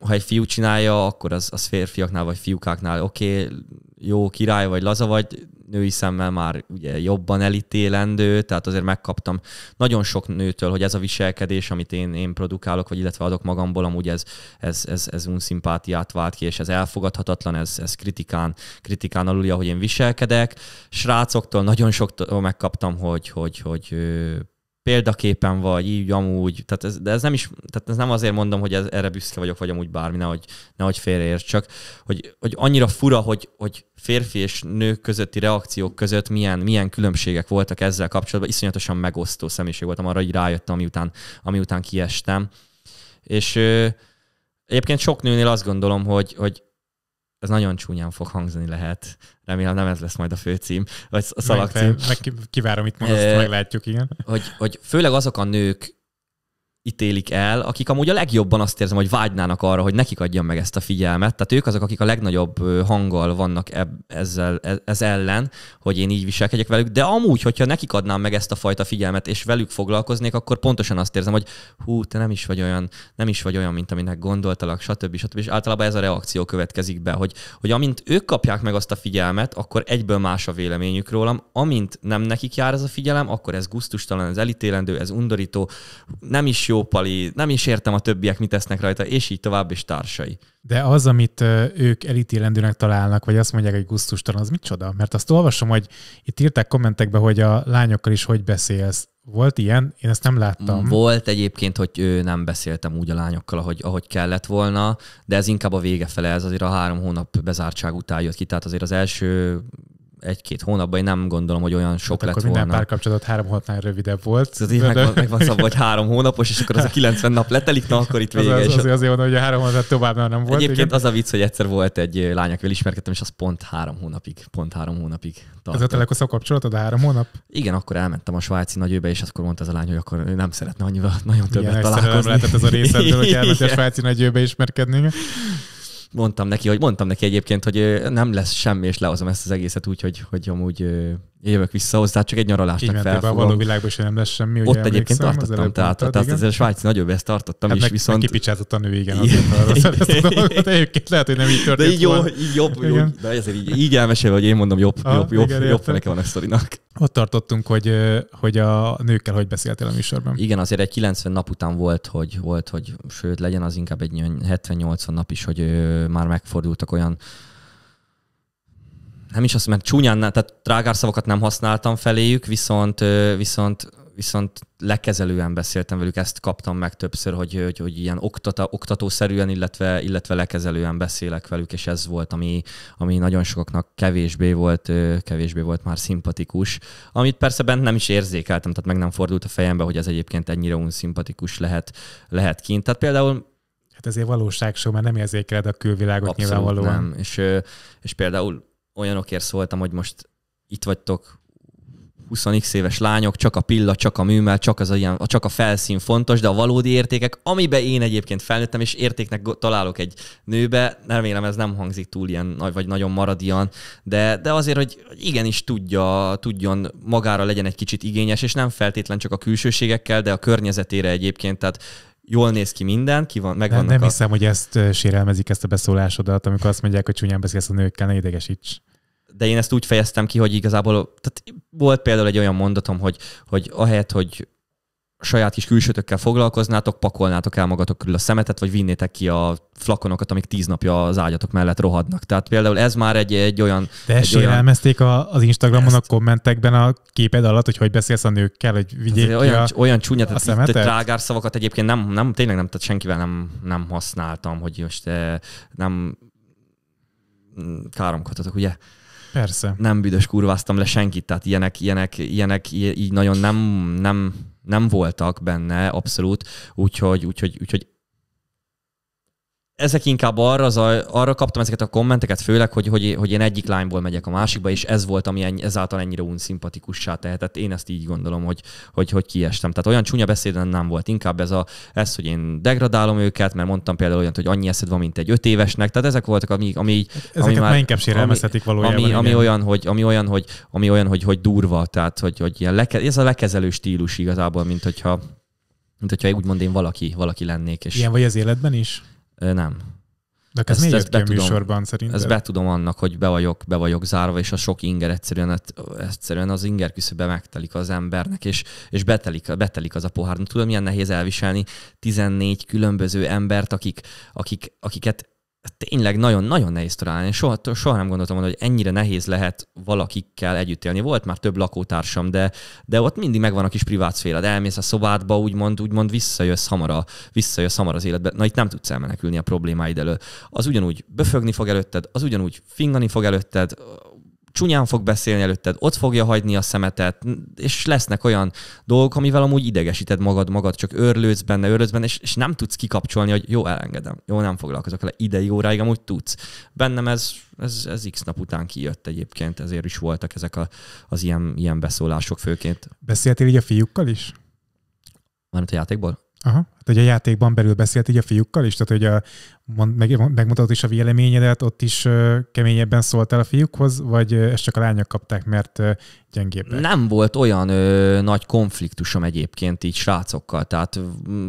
Speaker 2: ha egy fiú csinálja, akkor az, az férfiaknál vagy fiúkáknál oké, okay, jó király vagy laza vagy, női szemmel már ugye jobban elítélendő, tehát azért megkaptam nagyon sok nőtől, hogy ez a viselkedés, amit én, én produkálok, vagy illetve adok magamból, amúgy ez, ez, ez, ez unszimpátiát vált ki, és ez elfogadhatatlan, ez, ez kritikán, kritikán alulja, hogy én viselkedek. Srácoktól nagyon soktól megkaptam, hogy, hogy, hogy, hogy példaképen vagy, így amúgy, tehát ez, de ez nem is, tehát ez nem azért mondom, hogy ez, erre büszke vagyok, vagy amúgy bármi, nehogy, nehogy félreért, csak hogy, hogy annyira fura, hogy, hogy férfi és nő közötti reakciók között milyen, milyen különbségek voltak ezzel kapcsolatban, iszonyatosan megosztó személyiség voltam, arra így rájöttem, amiután, amiután kiestem. És ö, egyébként sok nőnél azt gondolom, hogy, hogy ez nagyon csúnyán fog hangzani lehet. Remélem nem ez lesz majd a főcím, vagy a szalagcím. Meg, meg kivárom itt most, meglátjuk, igen. Hogy, hogy főleg azok a nők ítélik el, akik amúgy a legjobban azt érzem, hogy vágynának arra, hogy nekik adjam meg ezt a figyelmet. Tehát ők azok, akik a legnagyobb hanggal vannak ezzel, e-, ez ellen, hogy én így viselkedjek velük, de amúgy, hogyha nekik adnám meg ezt a fajta figyelmet, és velük foglalkoznék, akkor pontosan azt érzem, hogy hú, te nem is vagy olyan, nem is vagy olyan, mint aminek gondoltalak, stb. stb. És általában ez a reakció következik be, hogy, hogy amint ők kapják meg azt a figyelmet, akkor egyből más a véleményük rólam, amint nem nekik jár ez a figyelem, akkor ez gusztustalan, ez elítélendő, ez undorító, nem is jó jópali, nem is értem a többiek, mit tesznek rajta, és így tovább, is társai.
Speaker 1: De az, amit ők elítélendőnek találnak, vagy azt mondják, hogy gusztustalan, az micsoda? Mert azt olvasom, hogy itt írták kommentekbe, hogy a lányokkal is hogy beszélsz. Volt ilyen? Én ezt nem láttam.
Speaker 2: Volt egyébként, hogy ő nem beszéltem úgy a lányokkal, ahogy, ahogy kellett volna, de ez inkább a vége fele, ez azért a három hónap bezártság után jött ki, tehát azért az első egy-két hónapban én nem gondolom, hogy olyan sok hát lett akkor volna. minden
Speaker 1: párkapcsolatot három hónapnál rövidebb volt. Tehát így meg, meg van szabva, hogy három
Speaker 2: hónapos, és akkor az a 90 nap letelik, na akkor itt vége. Az, az, azért,
Speaker 1: azért van, hogy a három hónap tovább nem volt. Egyébként igen. az
Speaker 2: a vicc, hogy egyszer volt egy lány, akivel ismerkedtem, és az pont három hónapig, pont három hónapig tartott. Ez a telekosz
Speaker 1: a kapcsolatod, a három hónap?
Speaker 2: Igen, akkor elmentem a svájci nagyőbe, és akkor mondta az a lány, hogy akkor nem szeretne annyira nagyon többet Igen, találkozni. lehetett ez a részedről, hogy elmentél a
Speaker 1: svájci nagyőbe ismerkedni
Speaker 2: mondtam neki, hogy mondtam neki egyébként, hogy nem lesz semmi, és lehozom ezt az egészet úgy, hogy, hogy amúgy jövök vissza hozzá, csak egy nyaralásnak felfogom. a való világban sem nem lesz semmi. Ott egyébként tartottam, az tehát mondtad, tehát azért Svájci nagyobb ezt tartottam, hát és meg, viszont...
Speaker 1: Kipicsázott a nő, igen. Egyébként lehet, hogy nem így történt De így, jó, így jobb, jó, de ezért így, így elmesélve, hogy én mondom, jobb, ah, jobb, jobb, jobb nekem van a sztorinak. Ott tartottunk, hogy, hogy a nőkkel hogy beszéltél a műsorban.
Speaker 2: Igen, azért egy 90 nap után volt, hogy, volt, hogy sőt, legyen az inkább egy 70-80 nap is, hogy már megfordultak olyan nem is azt, mert csúnyán, tehát trágár szavakat nem használtam feléjük, viszont, viszont viszont lekezelően beszéltem velük, ezt kaptam meg többször, hogy, hogy, hogy ilyen oktata, oktatószerűen, illetve, illetve lekezelően beszélek velük, és ez volt, ami, ami nagyon sokaknak kevésbé volt, kevésbé volt már szimpatikus, amit persze bent nem is érzékeltem, tehát meg nem fordult a fejembe, hogy ez egyébként ennyire unszimpatikus lehet, lehet kint. Tehát például
Speaker 1: Hát ezért valóság, mert nem érzékeled a külvilágot Abszolút nyilvánvalóan. Nem.
Speaker 2: És, és például olyanokért szóltam, hogy most itt vagytok 20 éves lányok, csak a pilla, csak a műmel, csak, az a ilyen, csak a felszín fontos, de a valódi értékek, amiben én egyébként felnőttem, és értéknek találok egy nőbe, remélem ez nem hangzik túl ilyen, vagy nagyon maradian, de, de azért, hogy igenis tudja, tudjon magára legyen egy kicsit igényes, és nem feltétlen csak a külsőségekkel, de a környezetére egyébként, tehát jól néz ki minden, ki
Speaker 1: van, meg nem, nem a... hiszem, hogy ezt sérelmezik ezt a beszólásodat, amikor azt mondják, hogy csúnyán beszélsz a nőkkel, ne idegesíts
Speaker 2: de én ezt úgy fejeztem ki, hogy igazából tehát volt például egy olyan mondatom, hogy, hogy ahelyett, hogy saját kis külsőtökkel foglalkoznátok, pakolnátok el magatok körül a szemetet, vagy vinnétek ki a flakonokat, amik tíz napja az ágyatok mellett rohadnak. Tehát például ez már egy, egy olyan... De egy olyan...
Speaker 1: A, az Instagramon ezt. a kommentekben a képed alatt, hogy hogy beszélsz a nőkkel, hogy vigyék olyan, a, olyan csúnya, tehát, a szemetet? tehát
Speaker 2: trágár szavakat egyébként nem, nem, tényleg nem, tehát senkivel nem, nem használtam, hogy most eh, nem mm, káromkodhatok, ugye? Persze. Nem büdös kurváztam le senkit, tehát ilyenek, ilyenek, ilyenek így nagyon nem, nem, nem voltak benne abszolút, úgyhogy, úgyhogy, úgyhogy ezek inkább arra, az a, arra kaptam ezeket a kommenteket, főleg, hogy, hogy, hogy én egyik lányból megyek a másikba, és ez volt, ami ennyi, ezáltal ennyire unszimpatikussá tehetett. Én ezt így gondolom, hogy, hogy, hogy kiestem. Tehát olyan csúnya beszéden nem volt, inkább ez, a, ez, hogy én degradálom őket, mert mondtam például olyan, hogy annyi eszed van, mint egy öt évesnek. Tehát ezek voltak, ami, ami, így, ami már, inkább sérelmeztetik valójában. Ami, ami, olyan, hogy, ami olyan, hogy, ami olyan, hogy, hogy durva, tehát hogy, hogy ilyen leke, ez a lekezelő stílus igazából, mint hogyha mint hogyha úgymond én valaki, valaki lennék. És... Ilyen
Speaker 1: vagy az életben is?
Speaker 2: Nem. De ez még miért ezt be tudom, műsorban szerintem? Ezt be tudom annak, hogy be vagyok, be vagyok zárva, és a sok inger egyszerűen, egyszerűen az inger küszöbe megtelik az embernek, és, és betelik, betelik az a pohár. Tudom, milyen nehéz elviselni 14 különböző embert, akik, akik, akiket tényleg nagyon-nagyon nehéz találni. Soha, soha nem gondoltam volna, hogy ennyire nehéz lehet valakikkel együtt élni. Volt már több lakótársam, de, de ott mindig megvan a kis privát szféra. De elmész a szobádba, úgymond, úgymond visszajössz hamar, a, visszajössz hamar az életbe. Na itt nem tudsz elmenekülni a problémáid elől. Az ugyanúgy böfögni fog előtted, az ugyanúgy fingani fog előtted, csúnyán fog beszélni előtted, ott fogja hagyni a szemetet, és lesznek olyan dolgok, amivel amúgy idegesíted magad, magad csak örlődsz benne, örlődsz benne, és, és nem tudsz kikapcsolni, hogy jó, elengedem, jó, nem foglalkozok vele idei óráig, amúgy tudsz. Bennem ez, ez, ez x nap után kijött egyébként, ezért is voltak ezek a, az ilyen, ilyen beszólások főként.
Speaker 1: Beszéltél így a fiúkkal is?
Speaker 2: Mármint a játékból?
Speaker 1: Aha, tehát, hogy a játékban belül beszélt így a fiúkkal is, tehát hogy a, mond, meg, megmutatott is a véleményedet, ott is uh, keményebben szóltál a fiúkhoz, vagy ezt csak a lányok kapták, mert gyengébb.
Speaker 2: Nem volt olyan ö, nagy konfliktusom egyébként így srácokkal, tehát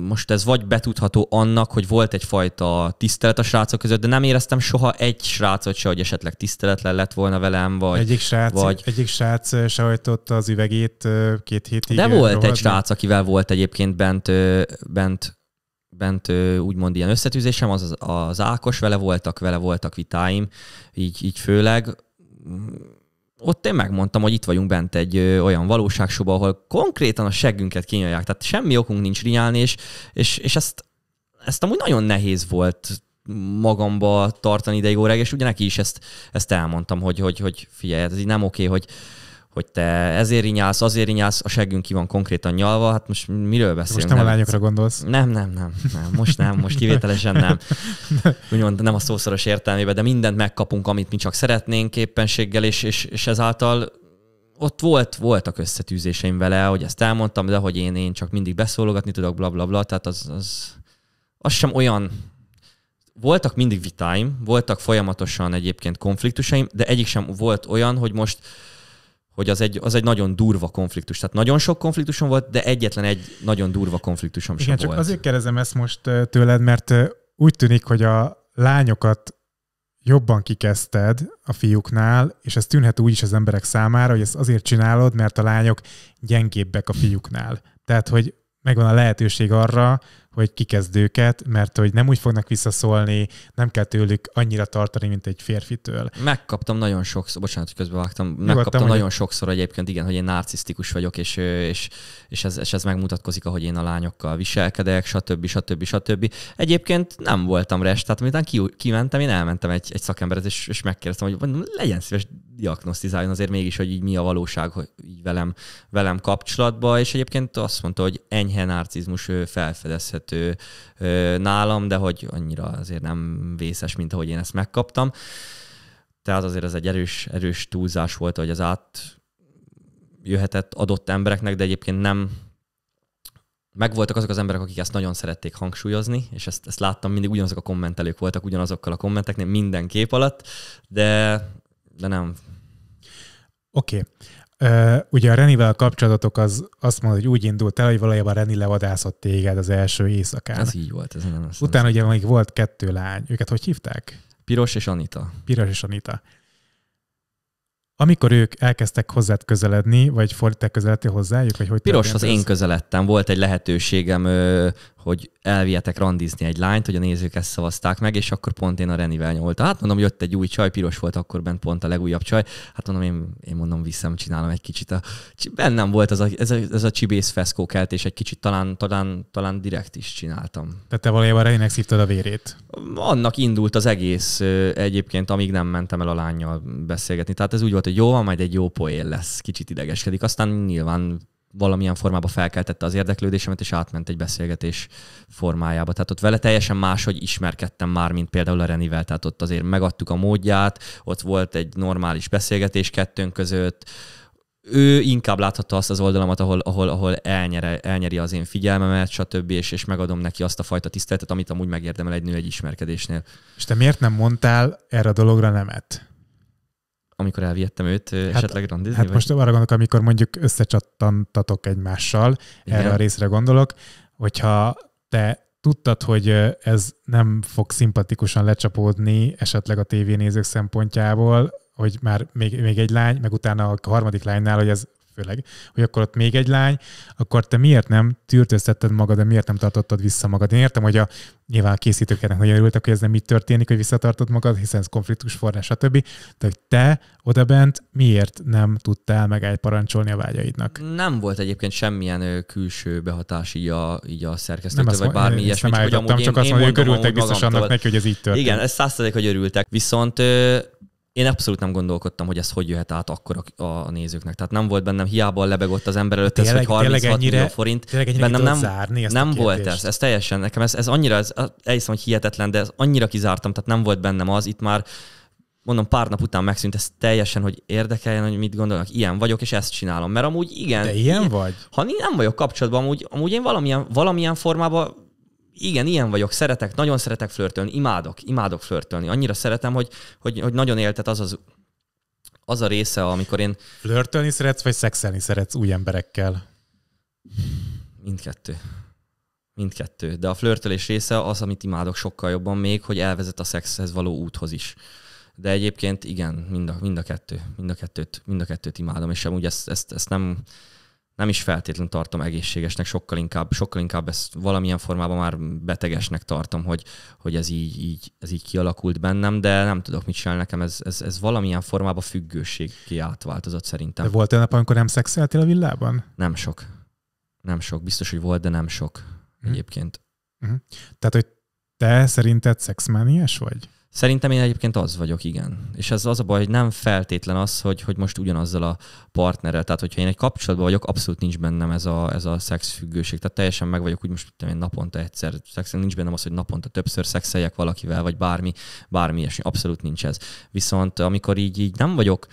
Speaker 2: most ez vagy betudható annak, hogy volt egyfajta tisztelet a srácok között, de nem éreztem soha egy srácot se, hogy esetleg tiszteletlen lett volna velem, vagy... Egyik srác, vagy...
Speaker 1: egyik srác se hajtott az üvegét két hétig. De volt rohadni. egy srác,
Speaker 2: akivel volt egyébként bent, bent bent úgymond ilyen összetűzésem, az, az Ákos, vele voltak, vele voltak vitáim, így, így főleg ott én megmondtam, hogy itt vagyunk bent egy ö, olyan valóságsóban, ahol konkrétan a seggünket kínálják, tehát semmi okunk nincs rinyálni, és, és, és ezt, ezt amúgy nagyon nehéz volt magamba tartani ideig óráig, és ugye neki is ezt, ezt elmondtam, hogy, hogy, hogy figyelj, ez így nem oké, hogy, hogy te ezért inyálsz, azért inyálsz, a seggünk ki van konkrétan nyalva, hát most miről beszélünk? Most nem, nem a lányokra
Speaker 1: gondolsz. Nem, nem, nem, nem, most nem, most kivételesen nem.
Speaker 2: Úgymond nem a szószoros értelmében, de mindent megkapunk, amit mi csak szeretnénk éppenséggel, és, és, és ezáltal ott volt, voltak összetűzéseim vele, hogy ezt elmondtam, de hogy én, én csak mindig beszólogatni tudok, blablabla, bla, bla, tehát az, az, az sem olyan, voltak mindig vitáim, voltak folyamatosan egyébként konfliktusaim, de egyik sem volt olyan, hogy most hogy az egy, az egy nagyon durva konfliktus. Tehát nagyon sok konfliktusom volt, de egyetlen egy nagyon durva konfliktusom Igen, sem csak volt. Azért
Speaker 1: kérdezem ezt most tőled, mert úgy tűnik, hogy a lányokat jobban kikezdted a fiúknál, és ez tűnhet úgy is az emberek számára, hogy ezt azért csinálod, mert a lányok gyengébbek a fiúknál. Tehát, hogy megvan a lehetőség arra, hogy kikezdőket, mert hogy nem úgy fognak visszaszólni, nem kell tőlük annyira tartani, mint egy férfitől.
Speaker 2: Megkaptam nagyon sokszor, bocsánat, hogy közbevágtam, megkaptam nagyon hogy... sokszor egyébként, igen, hogy én narcisztikus vagyok, és, és, és, ez, és ez megmutatkozik, ahogy én a lányokkal viselkedek, stb. stb. stb. Egyébként nem voltam rest, tehát miután kimentem, én elmentem egy, egy szakemberet, és, és megkérdeztem, hogy legyen szíves, diagnosztizáljon azért mégis, hogy így mi a valóság hogy így velem, velem kapcsolatban, és egyébként azt mondta, hogy enyhe narcizmus felfedezhető nálam, de hogy annyira azért nem vészes, mint ahogy én ezt megkaptam. Tehát azért ez egy erős, erős túlzás volt, hogy az át jöhetett adott embereknek, de egyébként nem, megvoltak azok az emberek, akik ezt nagyon szerették hangsúlyozni, és ezt, ezt láttam, mindig ugyanazok a kommentelők voltak ugyanazokkal a kommenteknél minden kép alatt, de, de nem
Speaker 1: Oké. Okay. Uh, ugye a Renivel a kapcsolatok az azt mondod, hogy úgy indult el, hogy valójában Reni levadászott téged az első éjszakán. Ez így volt. Ez nem Utána nem ugye még volt kettő lány. Őket hogy hívták? Piros és Anita. Piros és Anita. Amikor ők elkezdtek hozzád közeledni, vagy te közeleti hozzájuk, vagy hogy piros, az én
Speaker 2: közelettem, Volt egy lehetőségem, hogy elvietek randizni egy lányt, hogy a nézők ezt szavazták meg, és akkor pont én a Renivel nyolta. Hát mondom, jött egy új csaj, piros volt akkor bent pont a legújabb csaj. Hát mondom, én, én mondom, viszem, csinálom egy kicsit. A, bennem volt az a, ez, a, ez a csibész feszkókelt, és egy kicsit talán, talán, talán direkt is csináltam.
Speaker 1: Tehát te valójában Reninek szívtad a vérét?
Speaker 2: Annak indult az egész egyébként, amíg nem mentem el a lányjal beszélgetni. Tehát ez úgy volt, hogy jó van, majd egy jó poén lesz, kicsit idegeskedik. Aztán nyilván valamilyen formába felkeltette az érdeklődésemet, és átment egy beszélgetés formájába. Tehát ott vele teljesen máshogy ismerkedtem már, mint például a Renivel, tehát ott azért megadtuk a módját, ott volt egy normális beszélgetés kettőnk között, ő inkább láthatta azt az oldalamat, ahol, ahol, ahol elnyere, elnyeri az én figyelmemet, stb., és, és megadom neki azt a fajta tiszteletet, amit amúgy megérdemel egy nő egy ismerkedésnél.
Speaker 1: És te miért nem mondtál erre a dologra nemet?
Speaker 2: amikor elvihettem őt hát, esetleg randizni? Hát vagy? most arra
Speaker 1: gondolok, amikor mondjuk összecsattantatok egymással, Igen. erre a részre gondolok, hogyha te tudtad, hogy ez nem fog szimpatikusan lecsapódni esetleg a tévénézők szempontjából, hogy már még, még egy lány, meg utána a harmadik lánynál, hogy ez főleg, hogy akkor ott még egy lány, akkor te miért nem tűrtőztetted magad, de miért nem tartottad vissza magad? Én értem, hogy a nyilván a készítők ennek nagyon örültek, hogy ez nem így történik, hogy visszatartod magad, hiszen ez konfliktus forrás, stb. De hogy te odabent miért nem tudtál megállt parancsolni a vágyaidnak?
Speaker 2: Nem volt egyébként semmilyen külső behatás így a, így a szerkesztőtől, nem vagy bármi ilyesmi. Nem állítottam, csak, csak én, azt mondom, hogy örültek biztos annak neki, hogy ez így történt. Igen, ez százszerzék, hogy örültek. Viszont én abszolút nem gondolkodtam, hogy ez hogy jöhet át akkor a, a nézőknek. Tehát nem volt bennem, hiába lebegott az ember előtt, tényleg, ez, hogy 36 ennyire, millió forint. Bennem nem, zárni ezt nem volt ez, ez teljesen, nekem ez, ez annyira, ez, elhiszem, hogy hihetetlen, de ez annyira kizártam, tehát nem volt bennem az, itt már mondom, pár nap után megszűnt ez teljesen, hogy érdekeljen, hogy mit gondolnak. Ilyen vagyok, és ezt csinálom. Mert amúgy igen. De ilyen, ilyen vagy? Ha nem vagyok kapcsolatban, amúgy, amúgy én valamilyen, valamilyen formában igen, ilyen vagyok, szeretek, nagyon szeretek flörtölni, imádok, imádok flörtölni. Annyira szeretem, hogy, hogy, hogy nagyon éltet az az az a része, amikor én...
Speaker 1: Flörtölni szeretsz, vagy szexelni szeretsz új emberekkel?
Speaker 2: Mindkettő. Mindkettő. De a flörtölés része az, amit imádok sokkal jobban még, hogy elvezet a szexhez való úthoz is. De egyébként igen, mind a, mind a kettő. Mind a kettőt, mind a kettőt imádom, és amúgy ezt, ezt, ezt nem nem is feltétlenül tartom egészségesnek, sokkal inkább, sokkal inkább ezt valamilyen formában már betegesnek tartom, hogy, hogy ez, így, így, ez így kialakult bennem, de nem tudok mit csinálni, nekem ez, ez, ez valamilyen formában függőség átváltozott szerintem. De volt
Speaker 1: olyan nap, amikor nem szexeltél a villában? Nem sok. Nem sok. Biztos, hogy volt, de nem sok mm. egyébként. Mm. Tehát, hogy te szerinted szexmániás vagy?
Speaker 2: Szerintem én egyébként az vagyok, igen. És ez az a baj, hogy nem feltétlen az, hogy, hogy most ugyanazzal a partnerrel. Tehát, hogyha én egy kapcsolatban vagyok, abszolút nincs bennem ez a, ez a szexfüggőség. Tehát teljesen meg vagyok úgy most, tudom én naponta egyszer szexen, nincs bennem az, hogy naponta többször szexeljek valakivel, vagy bármi, bármi ilyesmi. Abszolút nincs ez. Viszont amikor így, így nem vagyok,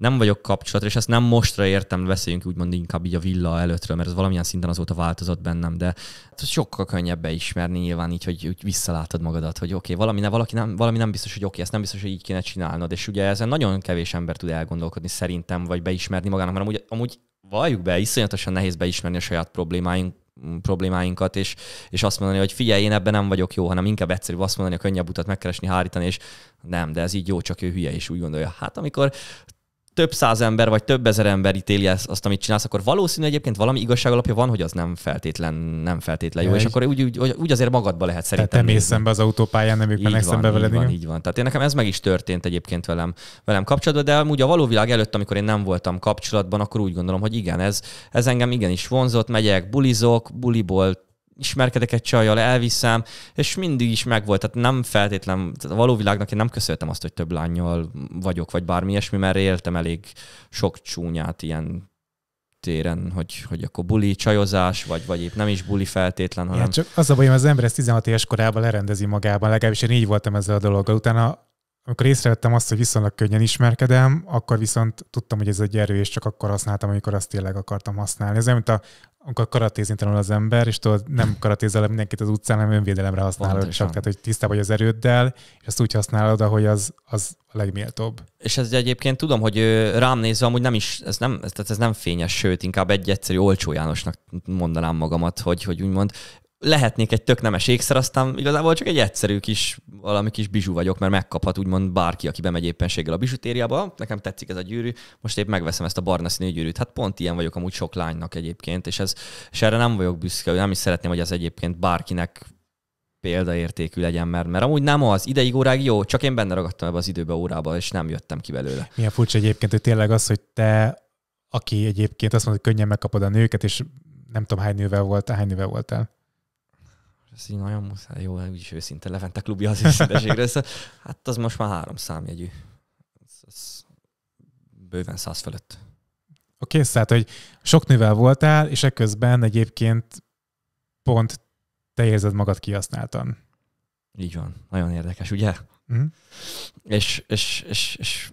Speaker 2: nem vagyok kapcsolatra, és ezt nem mostra értem, beszéljünk úgymond inkább így a villa előttről, mert ez valamilyen szinten azóta változott bennem, de ez sokkal könnyebb beismerni nyilván így, hogy úgy visszalátod magadat, hogy oké, okay, valami, nem, valaki nem, valami nem biztos, hogy oké, okay, ezt nem biztos, hogy így kéne csinálnod, és ugye ezen nagyon kevés ember tud elgondolkodni szerintem, vagy beismerni magának, mert amúgy, amúgy valljuk be, iszonyatosan nehéz beismerni a saját problémáink, problémáinkat, és, és azt mondani, hogy figyelj, én ebben nem vagyok jó, hanem inkább egyszerű azt mondani, a könnyebb utat megkeresni, hárítani, és nem, de ez így jó, csak ő hülye, és úgy gondolja. Hát amikor több száz ember vagy több ezer ember ítéli azt, amit csinálsz, akkor valószínű egyébként valami igazság alapja van, hogy az nem feltétlen, nem feltétlen jó, Egy... és akkor úgy, úgy, úgy azért magadba lehet szerintem. Tehát nem mész szembe
Speaker 1: az autópályán, nem ők mennek szembe veled. Így van, így
Speaker 2: van. Tehát én nekem ez meg is történt egyébként velem, velem kapcsolatban, de amúgy a való világ előtt, amikor én nem voltam kapcsolatban, akkor úgy gondolom, hogy igen, ez, ez engem igenis vonzott, megyek, bulizok, buliból ismerkedek egy csajjal, elviszem, és mindig is megvolt. Tehát nem feltétlen, tehát a való világnak én nem köszöltem azt, hogy több lányjal vagyok, vagy bármi ilyesmi, mert éltem elég sok csúnyát ilyen téren, hogy, hogy akkor buli, csajozás, vagy, vagy épp nem is buli feltétlen, hanem... Ja, csak
Speaker 1: az a bajom, az ember ezt 16 éves korában lerendezi magában, legalábbis én így voltam ezzel a dologgal. Utána amikor észrevettem azt, hogy viszonylag könnyen ismerkedem, akkor viszont tudtam, hogy ez egy erő, és csak akkor használtam, amikor azt tényleg akartam használni. Ez olyan, mint a, amikor tanul az ember, és tudod, nem karatézel mindenkit az utcán, hanem önvédelemre használod Pontosan. csak, tehát hogy tisztában vagy az erőddel, és azt úgy használod, ahogy az, az a legméltóbb. És ez egyébként
Speaker 2: tudom, hogy rám nézve amúgy nem is, ez nem, ez, tehát ez nem fényes, sőt, inkább egy egyszerű olcsó Jánosnak mondanám magamat, hogy, hogy úgymond lehetnék egy tök nemes ékszer, aztán igazából csak egy egyszerű kis, valami kis bizsú vagyok, mert megkaphat úgymond bárki, aki bemegy éppenséggel a bizsutériába. Nekem tetszik ez a gyűrű, most épp megveszem ezt a barna színű gyűrűt. Hát pont ilyen vagyok amúgy sok lánynak egyébként, és, ez, és erre nem vagyok büszke, nem is szeretném, hogy ez egyébként bárkinek példaértékű legyen, mert, mert amúgy nem az, ideig óráig jó, csak én benne ragadtam ebbe az időbe órába, és nem jöttem ki belőle.
Speaker 1: Milyen furcsa egyébként, hogy tényleg az, hogy te, aki egyébként azt mondod, hogy könnyen megkapod a nőket, és nem tudom hány nővel voltál, hány nővel voltál?
Speaker 2: Ez így nagyon muszáj, jó, úgyis őszinte Levente klubja az őszinteségre. Szóval, hát az most már három számjegyű. Ez, ez bőven száz fölött.
Speaker 1: Oké, okay, tehát, hogy sok nővel voltál, és ekközben egyébként pont te érzed magad kihasználtan. Így van. Nagyon érdekes, ugye? Mm. És, és, és, és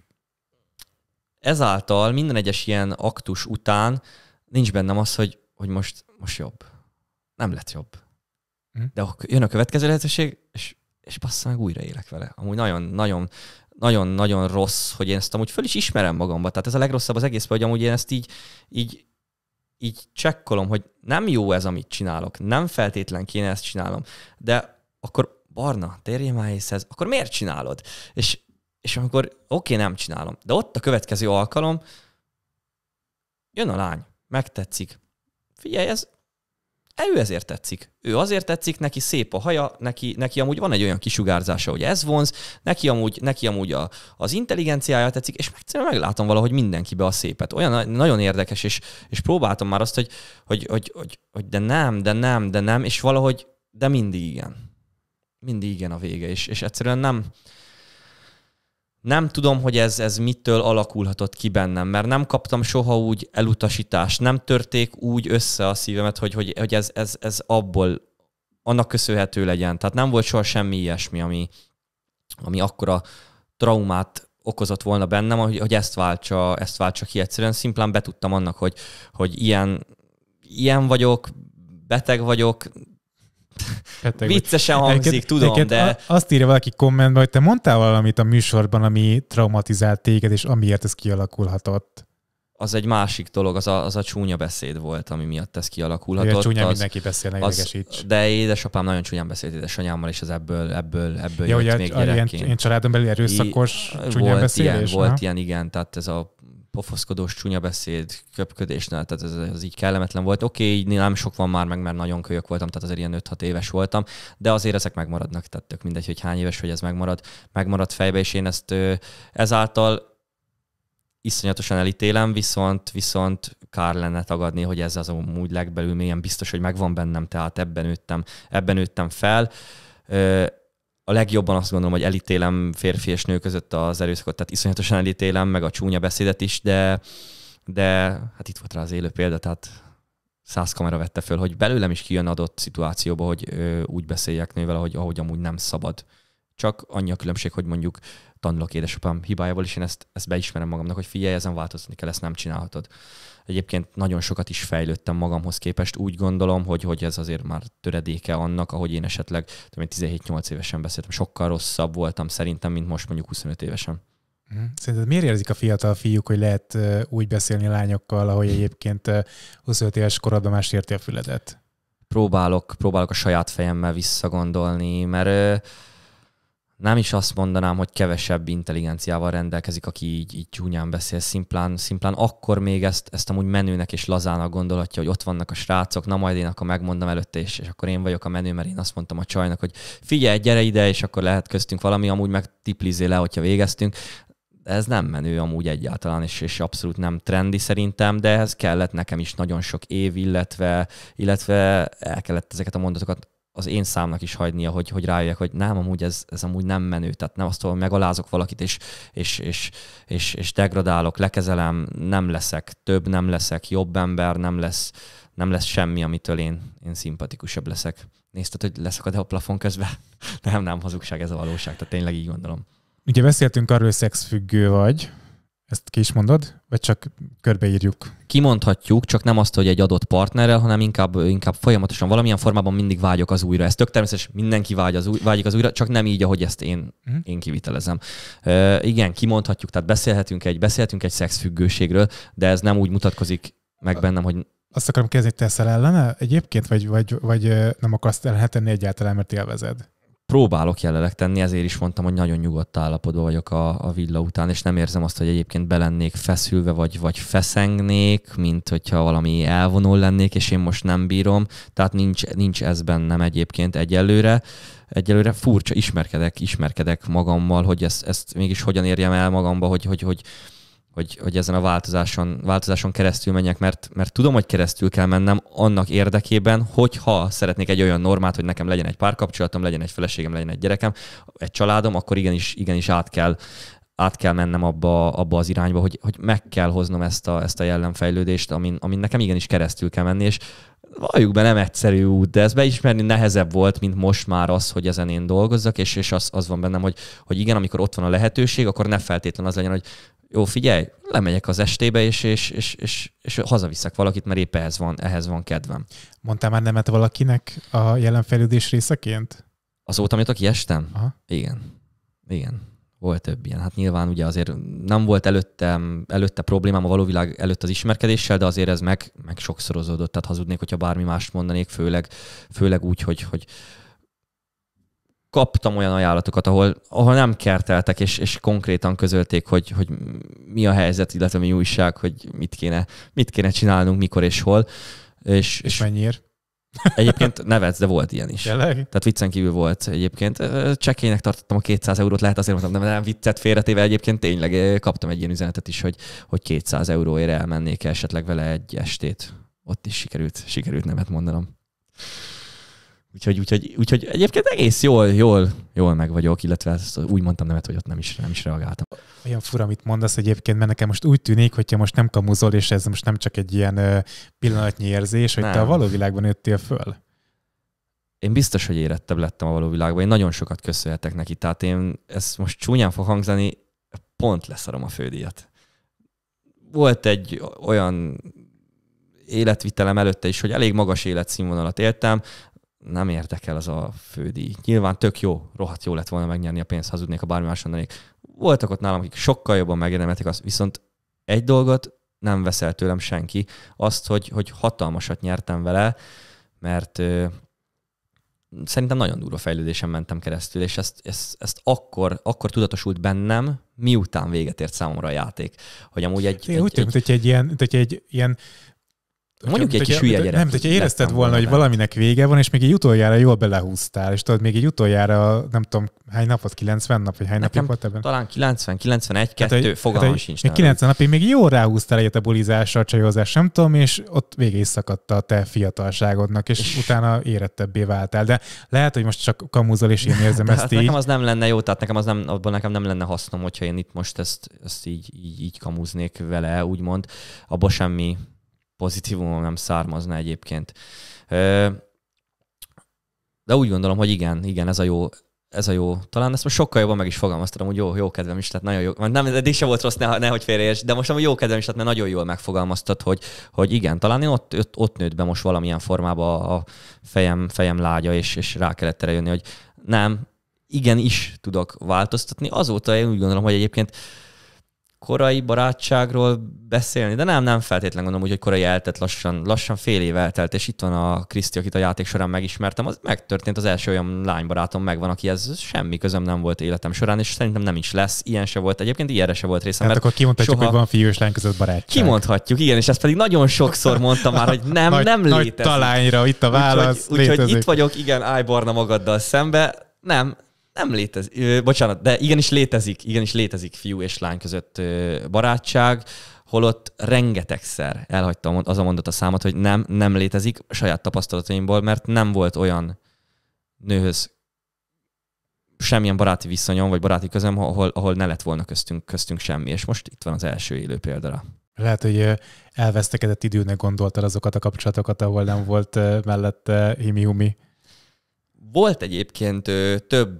Speaker 2: ezáltal minden egyes ilyen aktus után nincs bennem az, hogy, hogy most, most jobb. Nem lett jobb. Hm? De jön a következő lehetőség, és, és bassza meg újra élek vele. Amúgy nagyon-nagyon nagyon-nagyon rossz, hogy én ezt amúgy föl is ismerem magamban. Tehát ez a legrosszabb az egészben, hogy amúgy én ezt így, így, így csekkolom, hogy nem jó ez, amit csinálok. Nem feltétlen kéne ezt csinálom. De akkor barna, térjél már észhez, akkor miért csinálod? És, és akkor oké, okay, nem csinálom. De ott a következő alkalom, jön a lány, megtetszik. Figyelj, ez ő ezért tetszik. Ő azért tetszik, neki szép a haja, neki, neki amúgy van egy olyan kisugárzása, hogy ez vonz, neki amúgy, neki amúgy a, az intelligenciája tetszik, és meg, meglátom valahogy mindenkibe a szépet. Olyan nagyon érdekes, és, és próbáltam már azt, hogy, hogy, hogy, hogy, hogy de nem, de nem, de nem, és valahogy, de mindig igen. Mindig igen a vége, és, és egyszerűen nem, nem tudom, hogy ez, ez mitől alakulhatott ki bennem, mert nem kaptam soha úgy elutasítást, nem törték úgy össze a szívemet, hogy, hogy, hogy ez, ez, ez abból annak köszönhető legyen. Tehát nem volt soha semmi ilyesmi, ami, ami akkora traumát okozott volna bennem, hogy, hogy ezt, váltsa, ezt váltsa ki egyszerűen. Szimplán betudtam annak, hogy, hogy ilyen, ilyen vagyok, beteg vagyok, Ketteg Viccesen hangzik, elked, tudom, egyet de...
Speaker 1: Azt írja valaki kommentben, hogy te mondtál valamit a műsorban, ami traumatizált téged, és amiért ez kialakulhatott.
Speaker 2: Az egy másik dolog, az a, az a csúnya beszéd volt, ami miatt ez kialakulhatott. Ugye, csúnya az, mindenki beszél, ne az, De édesapám nagyon csúnyán beszélt édesanyámmal, és ez ebből, ebből, ebből ja, jött ugye, még a, gyerekként. Ilyen, ilyen családon belül erőszakos I, csúnyán volt beszélés? Ilyen, volt ilyen, igen, tehát ez a pofoszkodós csúnya beszéd na, tehát ez, ez így kellemetlen volt. Oké, okay, így nem sok van már meg, mert nagyon kölyök voltam, tehát azért ilyen 5-6 éves voltam, de azért ezek megmaradnak, tehát tök mindegy, hogy hány éves, hogy ez megmarad, megmarad fejbe, és én ezt ezáltal iszonyatosan elítélem, viszont, viszont kár lenne tagadni, hogy ez az amúgy legbelül mélyen biztos, hogy megvan bennem, tehát ebben nőttem, ebben nőttem fel a legjobban azt gondolom, hogy elítélem férfi és nő között az erőszakot, tehát iszonyatosan elítélem, meg a csúnya beszédet is, de, de hát itt volt rá az élő példa, tehát száz kamera vette föl, hogy belőlem is kijön adott szituációba, hogy ö, úgy beszéljek nővel, ahogy, ahogy amúgy nem szabad. Csak annyi a különbség, hogy mondjuk tanulok édesapám hibájából, és én ezt, ezt beismerem magamnak, hogy figyelj, ezen változtatni kell, ezt nem csinálhatod. Egyébként nagyon sokat is fejlődtem magamhoz képest. Úgy gondolom, hogy, hogy ez azért már töredéke annak, ahogy én esetleg 17-8 évesen beszéltem. Sokkal rosszabb voltam szerintem, mint most mondjuk 25 évesen.
Speaker 1: Mhm. Szerinted miért érzik a fiatal fiúk, hogy lehet úgy beszélni lányokkal, ahogy egyébként 25 éves korodban más érti a füledet?
Speaker 2: Próbálok, próbálok a saját fejemmel visszagondolni, mert nem is azt mondanám, hogy kevesebb intelligenciával rendelkezik, aki így, így csúnyán beszél, szimplán, szimplán akkor még ezt, ezt amúgy menőnek és lazának gondolhatja, hogy ott vannak a srácok, na majd én akkor megmondom előtte, és, és akkor én vagyok a menő, mert én azt mondtam a csajnak, hogy figyelj, gyere ide, és akkor lehet köztünk valami, amúgy meg tiplizé le, hogyha végeztünk. Ez nem menő amúgy egyáltalán, és, és abszolút nem trendi szerintem, de ez kellett nekem is nagyon sok év, illetve, illetve el kellett ezeket a mondatokat az én számnak is hagynia, hogy, hogy rájöjjek, hogy nem, amúgy ez, ez amúgy nem menő, tehát nem azt, hogy megalázok valakit, és, és, és, és, és degradálok, lekezelem, nem leszek több, nem leszek jobb ember, nem lesz, nem lesz semmi, amitől én, én szimpatikusabb leszek. Nézted, hogy leszek a plafon közben? nem, nem, hazugság, ez a valóság, tehát tényleg így gondolom.
Speaker 1: Ugye beszéltünk arról, hogy szexfüggő vagy, ezt ki is mondod, vagy csak körbeírjuk? Kimondhatjuk, csak nem azt, hogy egy adott partnerrel,
Speaker 2: hanem inkább, inkább folyamatosan valamilyen formában mindig vágyok az újra. Ez tök természetes, mindenki vágy az új, vágyik az újra, csak nem így, ahogy ezt én, uh-huh. én kivitelezem. Uh, igen, kimondhatjuk, tehát beszélhetünk egy, beszélhetünk egy szexfüggőségről, de ez nem úgy mutatkozik meg bennem, hogy
Speaker 1: azt akarom kérdezni, teszel ellene egyébként, vagy, vagy, vagy nem akarsz elhetenni egyáltalán, mert élvezed?
Speaker 2: próbálok jelenleg tenni, ezért is mondtam, hogy nagyon nyugodt állapotban vagyok a, a villa után, és nem érzem azt, hogy egyébként belennék feszülve, vagy, vagy feszengnék, mint hogyha valami elvonul lennék, és én most nem bírom, tehát nincs, nincs ez bennem egyébként egyelőre. Egyelőre furcsa, ismerkedek, ismerkedek magammal, hogy ezt, ezt mégis hogyan érjem el magamba, hogy, hogy, hogy, hogy hogy, hogy ezen a változáson, változáson keresztül menjek, mert, mert tudom, hogy keresztül kell mennem annak érdekében, hogyha szeretnék egy olyan normát, hogy nekem legyen egy párkapcsolatom, legyen egy feleségem, legyen egy gyerekem, egy családom, akkor igenis, igenis át kell át kell mennem abba, abba az irányba, hogy, hogy meg kell hoznom ezt a, ezt a jellemfejlődést, amin, amin nekem igenis keresztül kell menni, és valljuk be, nem egyszerű út, de ezt beismerni nehezebb volt, mint most már az, hogy ezen én dolgozzak, és, és az, az van bennem, hogy, hogy igen, amikor ott van a lehetőség, akkor ne feltétlen az legyen, hogy jó, figyelj, lemegyek az estébe, és, és, és, és, és hazaviszek valakit, mert épp ehhez van, ehhez van kedvem.
Speaker 1: Mondtál már nemet valakinek a fejlődés részeként?
Speaker 2: Azóta, amit aki estem? Aha. Igen. Igen. Volt több ilyen. Hát nyilván ugye azért nem volt előtte, előtte problémám a valóvilág előtt az ismerkedéssel, de azért ez meg, meg sokszorozódott. Tehát hazudnék, hogyha bármi mást mondanék, főleg, főleg úgy, hogy, hogy, kaptam olyan ajánlatokat, ahol, ahol nem kerteltek, és, és konkrétan közölték, hogy, hogy mi a helyzet, illetve mi újság, hogy mit kéne, mit kéne csinálnunk, mikor és hol. És, és, és mennyiért? Egyébként nevetsz, de volt ilyen is. Tényleg? Tehát viccen kívül volt egyébként. Csekélynek tartottam a 200 eurót, lehet azért mondtam, nem, nem viccet félretéve egyébként tényleg kaptam egy ilyen üzenetet is, hogy, hogy 200 euróért elmennék esetleg vele egy estét. Ott is sikerült, sikerült nevet mondanom. Úgyhogy, úgyhogy, úgyhogy egyébként egész jól, jól, jól meg vagyok, illetve ezt úgy mondtam nemet, hogy ott nem is, nem is reagáltam.
Speaker 1: Olyan fura, amit mondasz egyébként, mert nekem most úgy tűnik, hogyha most nem kamuzol, és ez most nem csak egy ilyen pillanatnyi érzés, hogy nem. te a való világban jöttél föl.
Speaker 2: Én biztos, hogy érettebb lettem a való világban. Én nagyon sokat köszönhetek neki. Tehát én, ez most csúnyán fog hangzani, pont leszarom a fődíjat. Volt egy olyan életvitelem előtte is, hogy elég magas életszínvonalat éltem, nem érdekel az a fődíj. Nyilván tök jó, rohadt jó lett volna megnyerni a pénzt, hazudnék, a bármi más mondanék. Voltak ott nálam, akik sokkal jobban megérdemelték azt, viszont egy dolgot nem veszel tőlem senki, azt, hogy, hogy hatalmasat nyertem vele, mert ö, szerintem nagyon durva fejlődésen mentem keresztül, és ezt, ezt, ezt akkor, akkor tudatosult bennem, miután véget ért számomra a játék. Hogy amúgy egy... Én egy, úgy tűnt, egy,
Speaker 1: hogy egy ilyen, hogy egy ilyen
Speaker 2: Mondjuk egy kis hülye gyerek. Nem, hogyha érezted volna, hogy
Speaker 1: valaminek vége van, és még egy utoljára jól belehúztál, és tudod, még egy utoljára, nem tudom, hány napot, 90 nap, vagy hány napig volt ebben?
Speaker 2: Talán 90, 91, 2, hát, fogalmam hát, sincs. Még 90
Speaker 1: napig még jól ráhúztál egyet a bulizásra, a csajozás, nem tudom, és ott végé is szakadt a te fiatalságodnak, és, és utána érettebbé váltál. De lehet, hogy most csak kamuzol, és én érzem de ezt hát így. Nekem az
Speaker 2: nem lenne jó, tehát nekem az nem, abban nekem nem lenne hasznom, hogyha én itt most ezt, ezt így, így, így kamuznék vele, úgymond. Abba semmi pozitívumom nem származna egyébként. De úgy gondolom, hogy igen, igen, ez a jó, ez a jó. Talán ezt most sokkal jobban meg is fogalmaztam, hogy jó, jó kedvem is lett, nagyon jó. Nem, eddig sem volt rossz, ne, nehogy félreérts, de most amúgy jó kedvem is lett, mert nagyon jól megfogalmaztad, hogy, hogy igen, talán én ott, ott, ott nőtt be most valamilyen formába a fejem, fejem lágya, és, és rá kellett erre jönni, hogy nem, igen is tudok változtatni. Azóta én úgy gondolom, hogy egyébként korai barátságról beszélni, de nem, nem feltétlenül gondolom úgy, hogy korai eltelt, lassan, lassan fél év eltelt, és itt van a Kriszti, akit a játék során megismertem, az megtörtént, az első olyan lánybarátom megvan, aki ez semmi közöm nem volt életem során, és szerintem nem is lesz, ilyen se volt, egyébként ilyenre se volt részem. Hát mert akkor kimondhatjuk, soha... hogy van
Speaker 1: fiú és lány között barátság.
Speaker 2: Kimondhatjuk, igen, és ezt pedig nagyon sokszor mondtam már, hogy nem, nagy, nem létezik. Nagy talányra, itt a válasz, Úgyhogy úgy, itt vagyok, igen, állj Barna magaddal szembe, nem, nem létezik, bocsánat, de igenis létezik, igenis létezik fiú és lány között ö, barátság, holott rengetegszer elhagytam az a mondat a számot, hogy nem, nem létezik saját tapasztalataimból, mert nem volt olyan nőhöz semmilyen baráti viszonyom, vagy baráti közöm, ahol, ahol ne lett volna köztünk, köztünk semmi, és most itt van az első élő példára.
Speaker 1: Lehet, hogy elvesztekedett időnek gondoltad azokat a kapcsolatokat, ahol nem volt mellette himi-humi.
Speaker 2: Volt egyébként több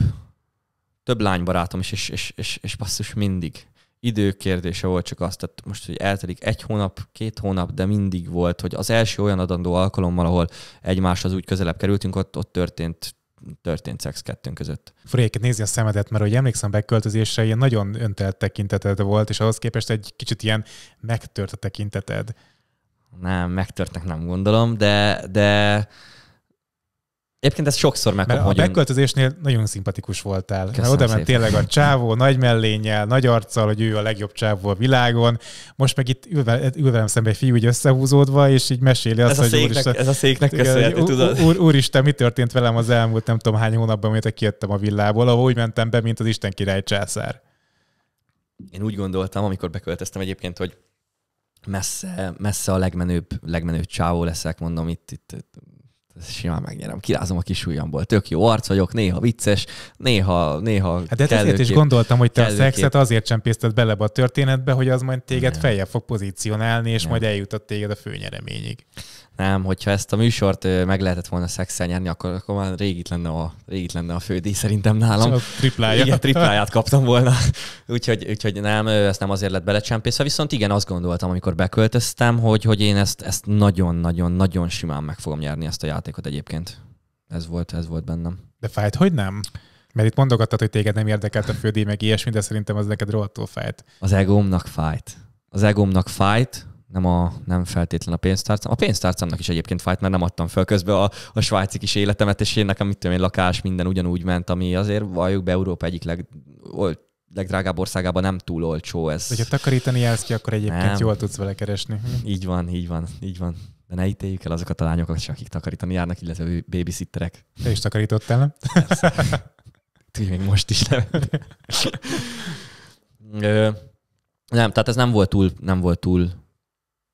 Speaker 2: több lánybarátom is, és, és, és, és basszus mindig idő kérdése volt csak azt, tehát most, hogy eltelik egy hónap, két hónap, de mindig volt, hogy az első olyan adandó alkalommal, ahol egymáshoz úgy közelebb kerültünk, ott, ott történt történt szex kettőnk között.
Speaker 1: Fréket nézi a szemedet, mert hogy emlékszem beköltözésre, ilyen nagyon öntelt tekinteted volt, és ahhoz képest egy kicsit ilyen megtört a tekinteted.
Speaker 2: Nem, megtörtnek nem gondolom, de,
Speaker 1: de Egyébként ezt sokszor meg A beköltözésnél nagyon szimpatikus voltál. Köszönöm oda ment tényleg a csávó, nagy mellénnyel, nagy arccal, hogy ő a legjobb csávó a világon. Most meg itt ül, velem szemben egy fiú, így összehúzódva, és így meséli azt, ez hogy a széknek, úristen, ez a széknek köszönhető, tudod? Úr, úristen, mi történt velem az elmúlt nem tudom hány hónapban, miért kijöttem a villából, ahol úgy mentem be, mint az Isten király császár.
Speaker 2: Én úgy gondoltam, amikor beköltöztem egyébként, hogy messze, messze a legmenőbb, legmenőbb csávó leszek, mondom, itt, itt simán megnyerem. Kirázom a kis ujjamból. Tök jó arc vagyok, néha vicces, néha,
Speaker 1: néha Hát ez hát ezért is gondoltam, hogy te kellőkép. a szexet azért sem pészted bele a történetbe, hogy az majd téged feljebb fog pozícionálni, és nem. majd eljutott téged a főnyereményig. Nem, hogyha ezt a
Speaker 2: műsort meg lehetett volna szexel nyerni, akkor, akkor már rég itt lenne a, rég itt lenne a fődíj szerintem nálam. Csak triplája. Igen, tripláját kaptam volna. úgyhogy, úgyhogy nem, ezt nem azért lett belecsempészve, viszont igen, azt gondoltam, amikor beköltöztem, hogy, hogy én ezt, ezt nagyon-nagyon-nagyon simán meg fogom nyerni ezt a játékot egyébként. Ez volt, ez volt bennem.
Speaker 1: De fájt, hogy nem? Mert itt mondogattad, hogy téged nem érdekelt a fődíj, meg ilyesmi, de szerintem az neked rohadtul fájt.
Speaker 2: Az egómnak fájt. Az egómnak fájt, nem, a, nem feltétlen a pénztárcám. A pénztárcámnak is egyébként fájt, mert nem adtam föl közben a, a svájci kis életemet, és én nekem, mit tudom én, lakás, minden ugyanúgy ment, ami azért valljuk be Európa egyik leg, olt, legdrágább országában nem túl olcsó ez. Hogyha takarítani
Speaker 1: jársz ki, akkor egyébként nem. jól tudsz vele keresni.
Speaker 2: Hm. Így van, így van, így van. De ne ítéljük el azokat a lányokat, akik takarítani járnak, illetve babysitterek.
Speaker 1: Te is takarítottál,
Speaker 2: nem? Tudj, még most is nem. nem, tehát ez nem volt túl, nem volt túl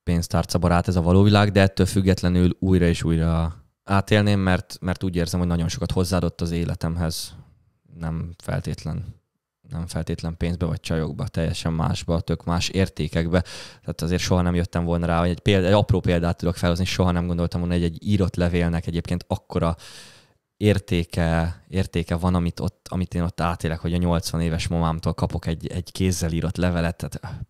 Speaker 2: pénztárcabarát ez a való világ, de ettől függetlenül újra és újra átélném, mert, mert úgy érzem, hogy nagyon sokat hozzáadott az életemhez, nem feltétlen nem feltétlen pénzbe vagy csajokba, teljesen másba, tök más értékekbe. Tehát azért soha nem jöttem volna rá, hogy egy, példa, egy apró példát tudok felhozni, soha nem gondoltam volna, hogy egy írott levélnek egyébként akkora értéke, értéke van, amit, ott, amit én ott átélek, hogy a 80 éves mamámtól kapok egy, egy kézzel írott levelet, tehát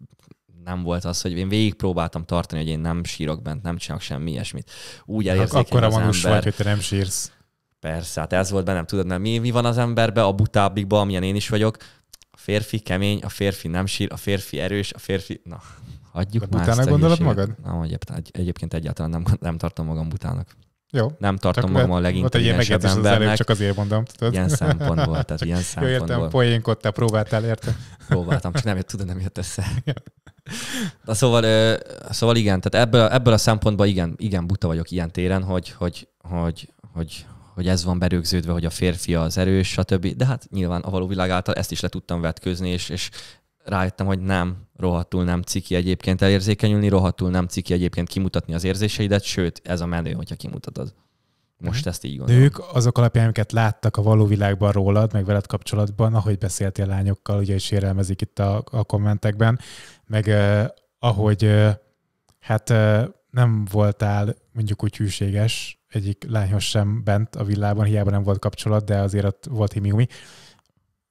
Speaker 2: nem volt az, hogy én végig próbáltam tartani, hogy én nem sírok bent, nem csinálok semmi ilyesmit. Úgy elérzékeny hát Akkor az ember. vagy, hogy
Speaker 1: te nem sírsz.
Speaker 2: Persze, hát ez volt bennem, tudod, mert mi, mi van az emberbe, a butábbikban, amilyen én is vagyok, a férfi kemény, a férfi nem sír, a férfi erős, a férfi... Na, hagyjuk a már butának gondolod magad? Na, egyébként, egyébként egyáltalán nem, nem tartom magam butának.
Speaker 1: Jó. Nem tartom magam a legintelligensebb embernek. Az csak azért mondom. Tudod? Ilyen szempontból, tehát ilyen szempontból. Jó, értem, poénkodtál, próbáltál, értem. Próbáltam, csak nem jött, tudod, nem jött össze.
Speaker 2: Na szóval, szóval igen, tehát ebből, ebből a szempontból igen, igen buta vagyok ilyen téren, hogy, hogy, hogy, hogy, hogy ez van berögződve, hogy a férfi az erős, stb. De hát nyilván a való világ által ezt is le tudtam vetközni, és, és rájöttem, hogy nem, rohadtul nem ciki egyébként elérzékenyülni, rohadtul nem ciki egyébként kimutatni az érzéseidet, sőt, ez a menő, hogyha kimutatod. Most mhm. ezt így gondolom.
Speaker 1: ők azok alapján, amiket láttak a való világban rólad, meg veled kapcsolatban, ahogy beszéltél lányokkal, ugye is érelmezik itt a, a kommentekben, meg eh, ahogy eh, hát eh, nem voltál mondjuk úgy hűséges egyik lányhoz sem bent a villában, hiába nem volt kapcsolat, de azért ott volt himiumi.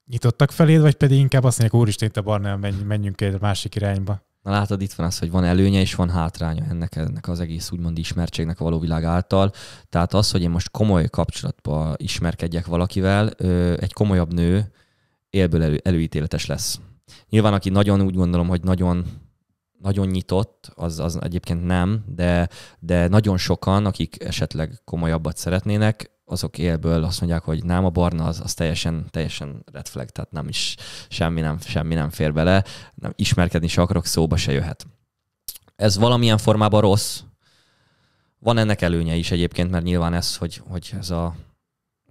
Speaker 1: Nyitottak feléd, vagy pedig inkább azt mondják, úristen, itt a barnál menj, menjünk egy másik irányba? Na
Speaker 2: látod, itt van az, hogy van előnye és van hátránya ennek, ennek az egész úgymond ismertségnek a való világ által. Tehát az, hogy én most komoly kapcsolatba ismerkedjek valakivel, egy komolyabb nő élből elő, előítéletes lesz. Nyilván, aki nagyon úgy gondolom, hogy nagyon nagyon nyitott, az, az egyébként nem, de, de nagyon sokan, akik esetleg komolyabbat szeretnének, azok élből azt mondják, hogy nem, a barna az, az teljesen, teljesen red flag, tehát nem is, semmi nem, semmi nem fér bele, nem, ismerkedni se akarok, szóba se jöhet. Ez valamilyen formában rossz, van ennek előnye is egyébként, mert nyilván ez, hogy, hogy ez a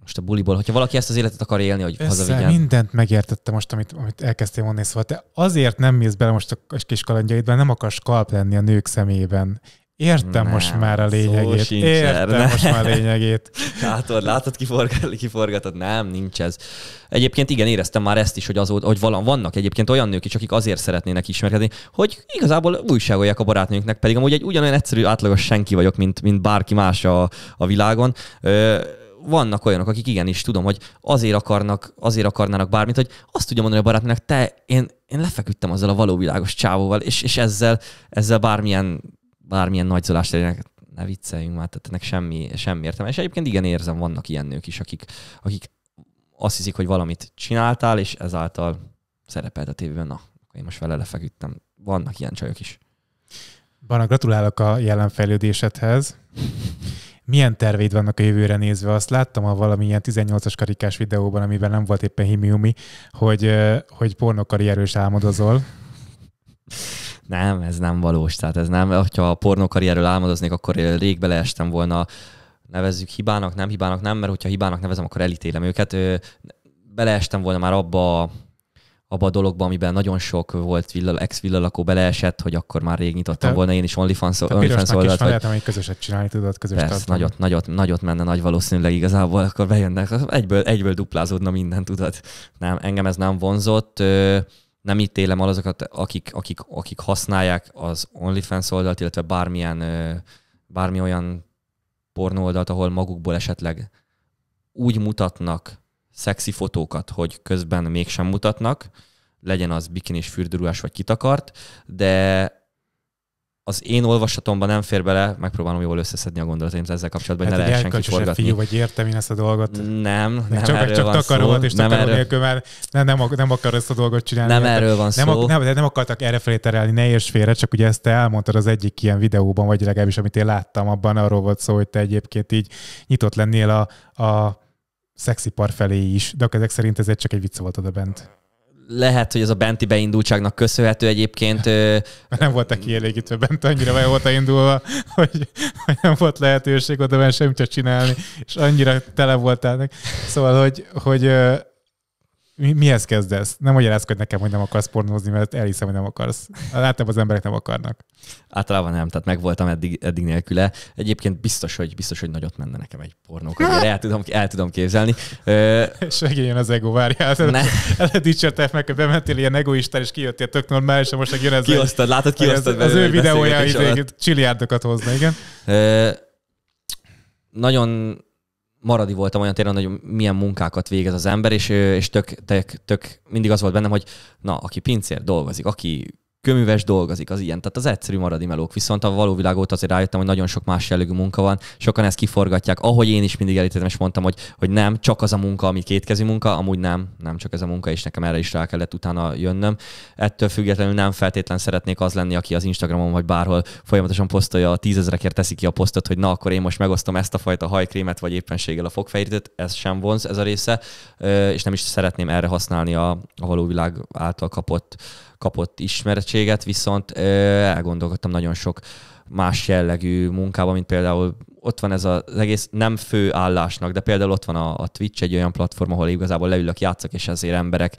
Speaker 2: most a buliból, hogyha valaki ezt az életet akar élni, hogy Össze, hazavigyen. mindent
Speaker 1: megértettem most, amit, amit elkezdtél mondani, szóval te azért nem mész bele most a kis kalandjaidban, nem akarsz kalp lenni a nők szemében. Értem nem, most már a lényegét. Értem ne. most már a
Speaker 2: lényegét. látod, látod, kiforgatod, kiforgatod. Nem, nincs ez. Egyébként igen, éreztem már ezt is, hogy azóta, hogy valam. vannak egyébként olyan nők is, akik azért szeretnének ismerkedni, hogy igazából újságolják a barátnőknek, pedig amúgy egy ugyanolyan egyszerű átlagos senki vagyok, mint, mint bárki más a, a világon. Ö, vannak olyanok, akik igenis tudom, hogy azért akarnak, azért akarnának bármit, hogy azt tudja mondani a barátnak, te, én, én lefeküdtem azzal a valóvilágos csávóval, és, és ezzel, ezzel bármilyen, bármilyen nagy zolást érjenek, ne vicceljünk már, tehát ennek semmi, semmi értelme. És egyébként igen érzem, vannak ilyen nők is, akik, akik azt hiszik, hogy valamit csináltál, és ezáltal szerepelt a tévében, na, én most vele lefeküdtem. Vannak ilyen
Speaker 1: csajok is. Bana, gratulálok a jelen fejlődésedhez. Milyen terveid vannak a jövőre nézve? Azt láttam a valamilyen 18-as karikás videóban, amiben nem volt éppen himiumi, hogy, hogy pornokarrierős álmodozol.
Speaker 2: Nem, ez nem valós. Tehát ez nem, hogyha a pornokarrierről álmodoznék, akkor rég beleestem volna nevezzük hibának, nem hibának, nem, mert hogyha hibának nevezem, akkor elítélem őket. Beleestem volna már abba abba a dologba, amiben nagyon sok volt villal, ex villalakó beleesett, hogy akkor már rég nyitottam Te, volna én is OnlyFans OnlyFans oldalt. Vagy... lehet,
Speaker 1: hogy közöset csinálni tudod, közös Persze, tartani. nagyot,
Speaker 2: nagyot, nagyot menne nagy valószínűleg igazából, akkor bejönnek, egyből, egyből duplázódna minden, tudod. Nem, engem ez nem vonzott. Nem ítélem el azokat, akik, akik, akik használják az OnlyFans oldalt, illetve bármilyen, bármi olyan pornó oldalt, ahol magukból esetleg úgy mutatnak szexi fotókat, hogy közben mégsem mutatnak, legyen az bikinis, fürdőruhás vagy kitakart, de az én olvasatomban nem fér bele, megpróbálom jól összeszedni a gondolataimat ezzel kapcsolatban, hát ne lehessen kiforgatni. fiú
Speaker 1: vagy értem én ezt a dolgot. Nem, nem csak, erről csak van takarod, szó. Hát és nem takarod erről... nélkül már nem, nem, nem akar ezt a dolgot csinálni. Nem erről van nem, szó. Nem, nem, nem akartak erre felé terelni, ne érts félre, csak ugye ezt te elmondtad az egyik ilyen videóban, vagy legalábbis amit én láttam, abban arról volt szó, hogy te egyébként így nyitott lennél a, a szexipar felé is, de ezek szerint ez egy csak egy vicc volt oda bent.
Speaker 2: Lehet, hogy ez a benti beindultságnak köszönhető egyébként. nem
Speaker 1: voltak kielégítve bent, annyira vagy volt indulva, hogy, hogy nem volt lehetőség oda bent semmit csinálni, és annyira tele voltál. Szóval, hogy, hogy mi, mihez kezdesz? Nem hogy nekem, hogy nem akarsz pornózni, mert elhiszem, hogy nem akarsz. Láttam, az emberek nem akarnak.
Speaker 2: Általában nem, tehát megvoltam eddig, eddig nélküle. Egyébként biztos, hogy biztos, hogy nagyot menne nekem egy pornókarrier. El tudom, el tudom képzelni. Ö... Segíjen az ego, várjál.
Speaker 1: Dicsértek meg, hogy bementél ilyen egoistán, és kijöttél tök normális, most meg jön ez. Kiosztad, látod, kiosztad. Az, az ő videója, csiliárdokat hozna, igen.
Speaker 2: Ö... Nagyon maradi voltam olyan téren, hogy milyen munkákat végez az ember, és, és tök, tök, tök mindig az volt bennem, hogy na, aki pincér dolgozik, aki köműves dolgozik, az ilyen. Tehát az egyszerű maradi melók. Viszont a való világ óta azért rájöttem, hogy nagyon sok más jellegű munka van, sokan ezt kiforgatják. Ahogy én is mindig elítettem, és mondtam, hogy, hogy nem, csak az a munka, ami kétkezi munka, amúgy nem, nem csak ez a munka, és nekem erre is rá kellett utána jönnöm. Ettől függetlenül nem feltétlen szeretnék az lenni, aki az Instagramon vagy bárhol folyamatosan posztolja, a tízezrekért teszi ki a posztot, hogy na akkor én most megosztom ezt a fajta hajkrémet, vagy éppenséggel a fogfehérítőt, ez sem vonz ez a része, és nem is szeretném erre használni a, a való világ által kapott kapott ismeretséget, viszont elgondolkodtam nagyon sok más jellegű munkában, mint például ott van ez az egész nem fő állásnak, de például ott van a, a Twitch egy olyan platform, ahol igazából leülök, játszok, és ezért emberek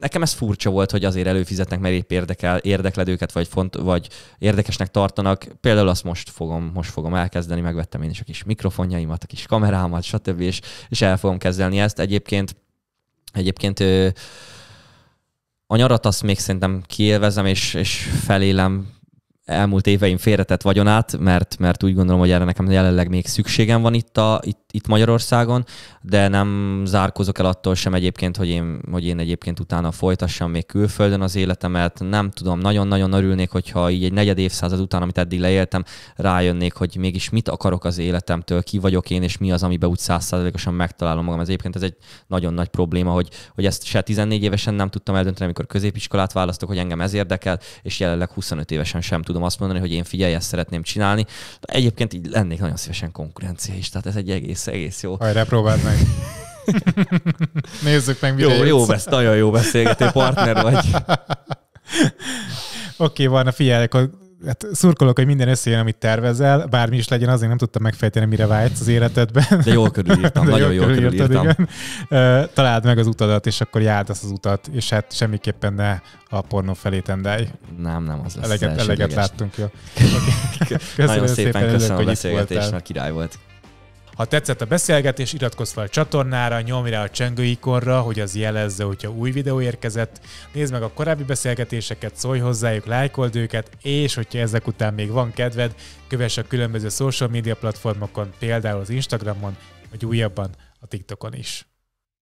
Speaker 2: nekem ez furcsa volt, hogy azért előfizetnek, mert épp érdekel, érdekled őket, vagy, font, vagy érdekesnek tartanak. Például azt most fogom, most fogom elkezdeni, megvettem én is a kis mikrofonjaimat, a kis kamerámat, stb. És, és el fogom kezdeni ezt. Egyébként, egyébként ö, a nyarat azt még szerintem kiélvezem, és, és felélem elmúlt éveim félretett vagyonát, mert, mert úgy gondolom, hogy erre nekem jelenleg még szükségem van itt a, itt itt Magyarországon, de nem zárkozok el attól sem egyébként, hogy én, hogy én egyébként utána folytassam még külföldön az életemet. Nem tudom, nagyon-nagyon örülnék, hogyha így egy negyed évszázad után, amit eddig leéltem, rájönnék, hogy mégis mit akarok az életemtől, ki vagyok én, és mi az, amiben úgy százszázalékosan megtalálom magam. Ez egyébként ez egy nagyon nagy probléma, hogy, hogy ezt se 14 évesen nem tudtam eldönteni, amikor középiskolát választok, hogy engem ez érdekel, és jelenleg 25 évesen sem tudom azt mondani, hogy én figyelj, ezt szeretném csinálni. De egyébként így lennék nagyon szívesen konkurencia is, tehát ez egy egész lesz egész jó. Hajrá, próbáld meg.
Speaker 1: Nézzük meg, mire Jó, jó, vesz, nagyon jó beszélgető partner vagy. Oké, okay, van a figyelj, akkor hát szurkolok, hogy minden összejön, amit tervezel, bármi is legyen, azért nem tudtam megfejteni, mire vágysz az életedben. De jól körülírtam, De nagyon jól, jól körülírtad, körülírtam. Igen. Találd meg az utadat, és akkor járd az utat, és hát semmiképpen ne a pornó felé tendelj. Nem, nem, az lesz Eleget, eleget láttunk, jó. Okay. Köszönöm nagyon szépen, szépen köszönöm a beszélgetést, mert király volt. Ha tetszett a beszélgetés, iratkozz fel a csatornára, nyomj rá a csengő ikonra, hogy az jelezze, hogyha új videó érkezett. Nézd meg a korábbi beszélgetéseket, szólj hozzájuk, lájkold őket, és hogyha ezek után még van kedved, kövess a különböző social media platformokon, például az Instagramon, vagy újabban a TikTokon is.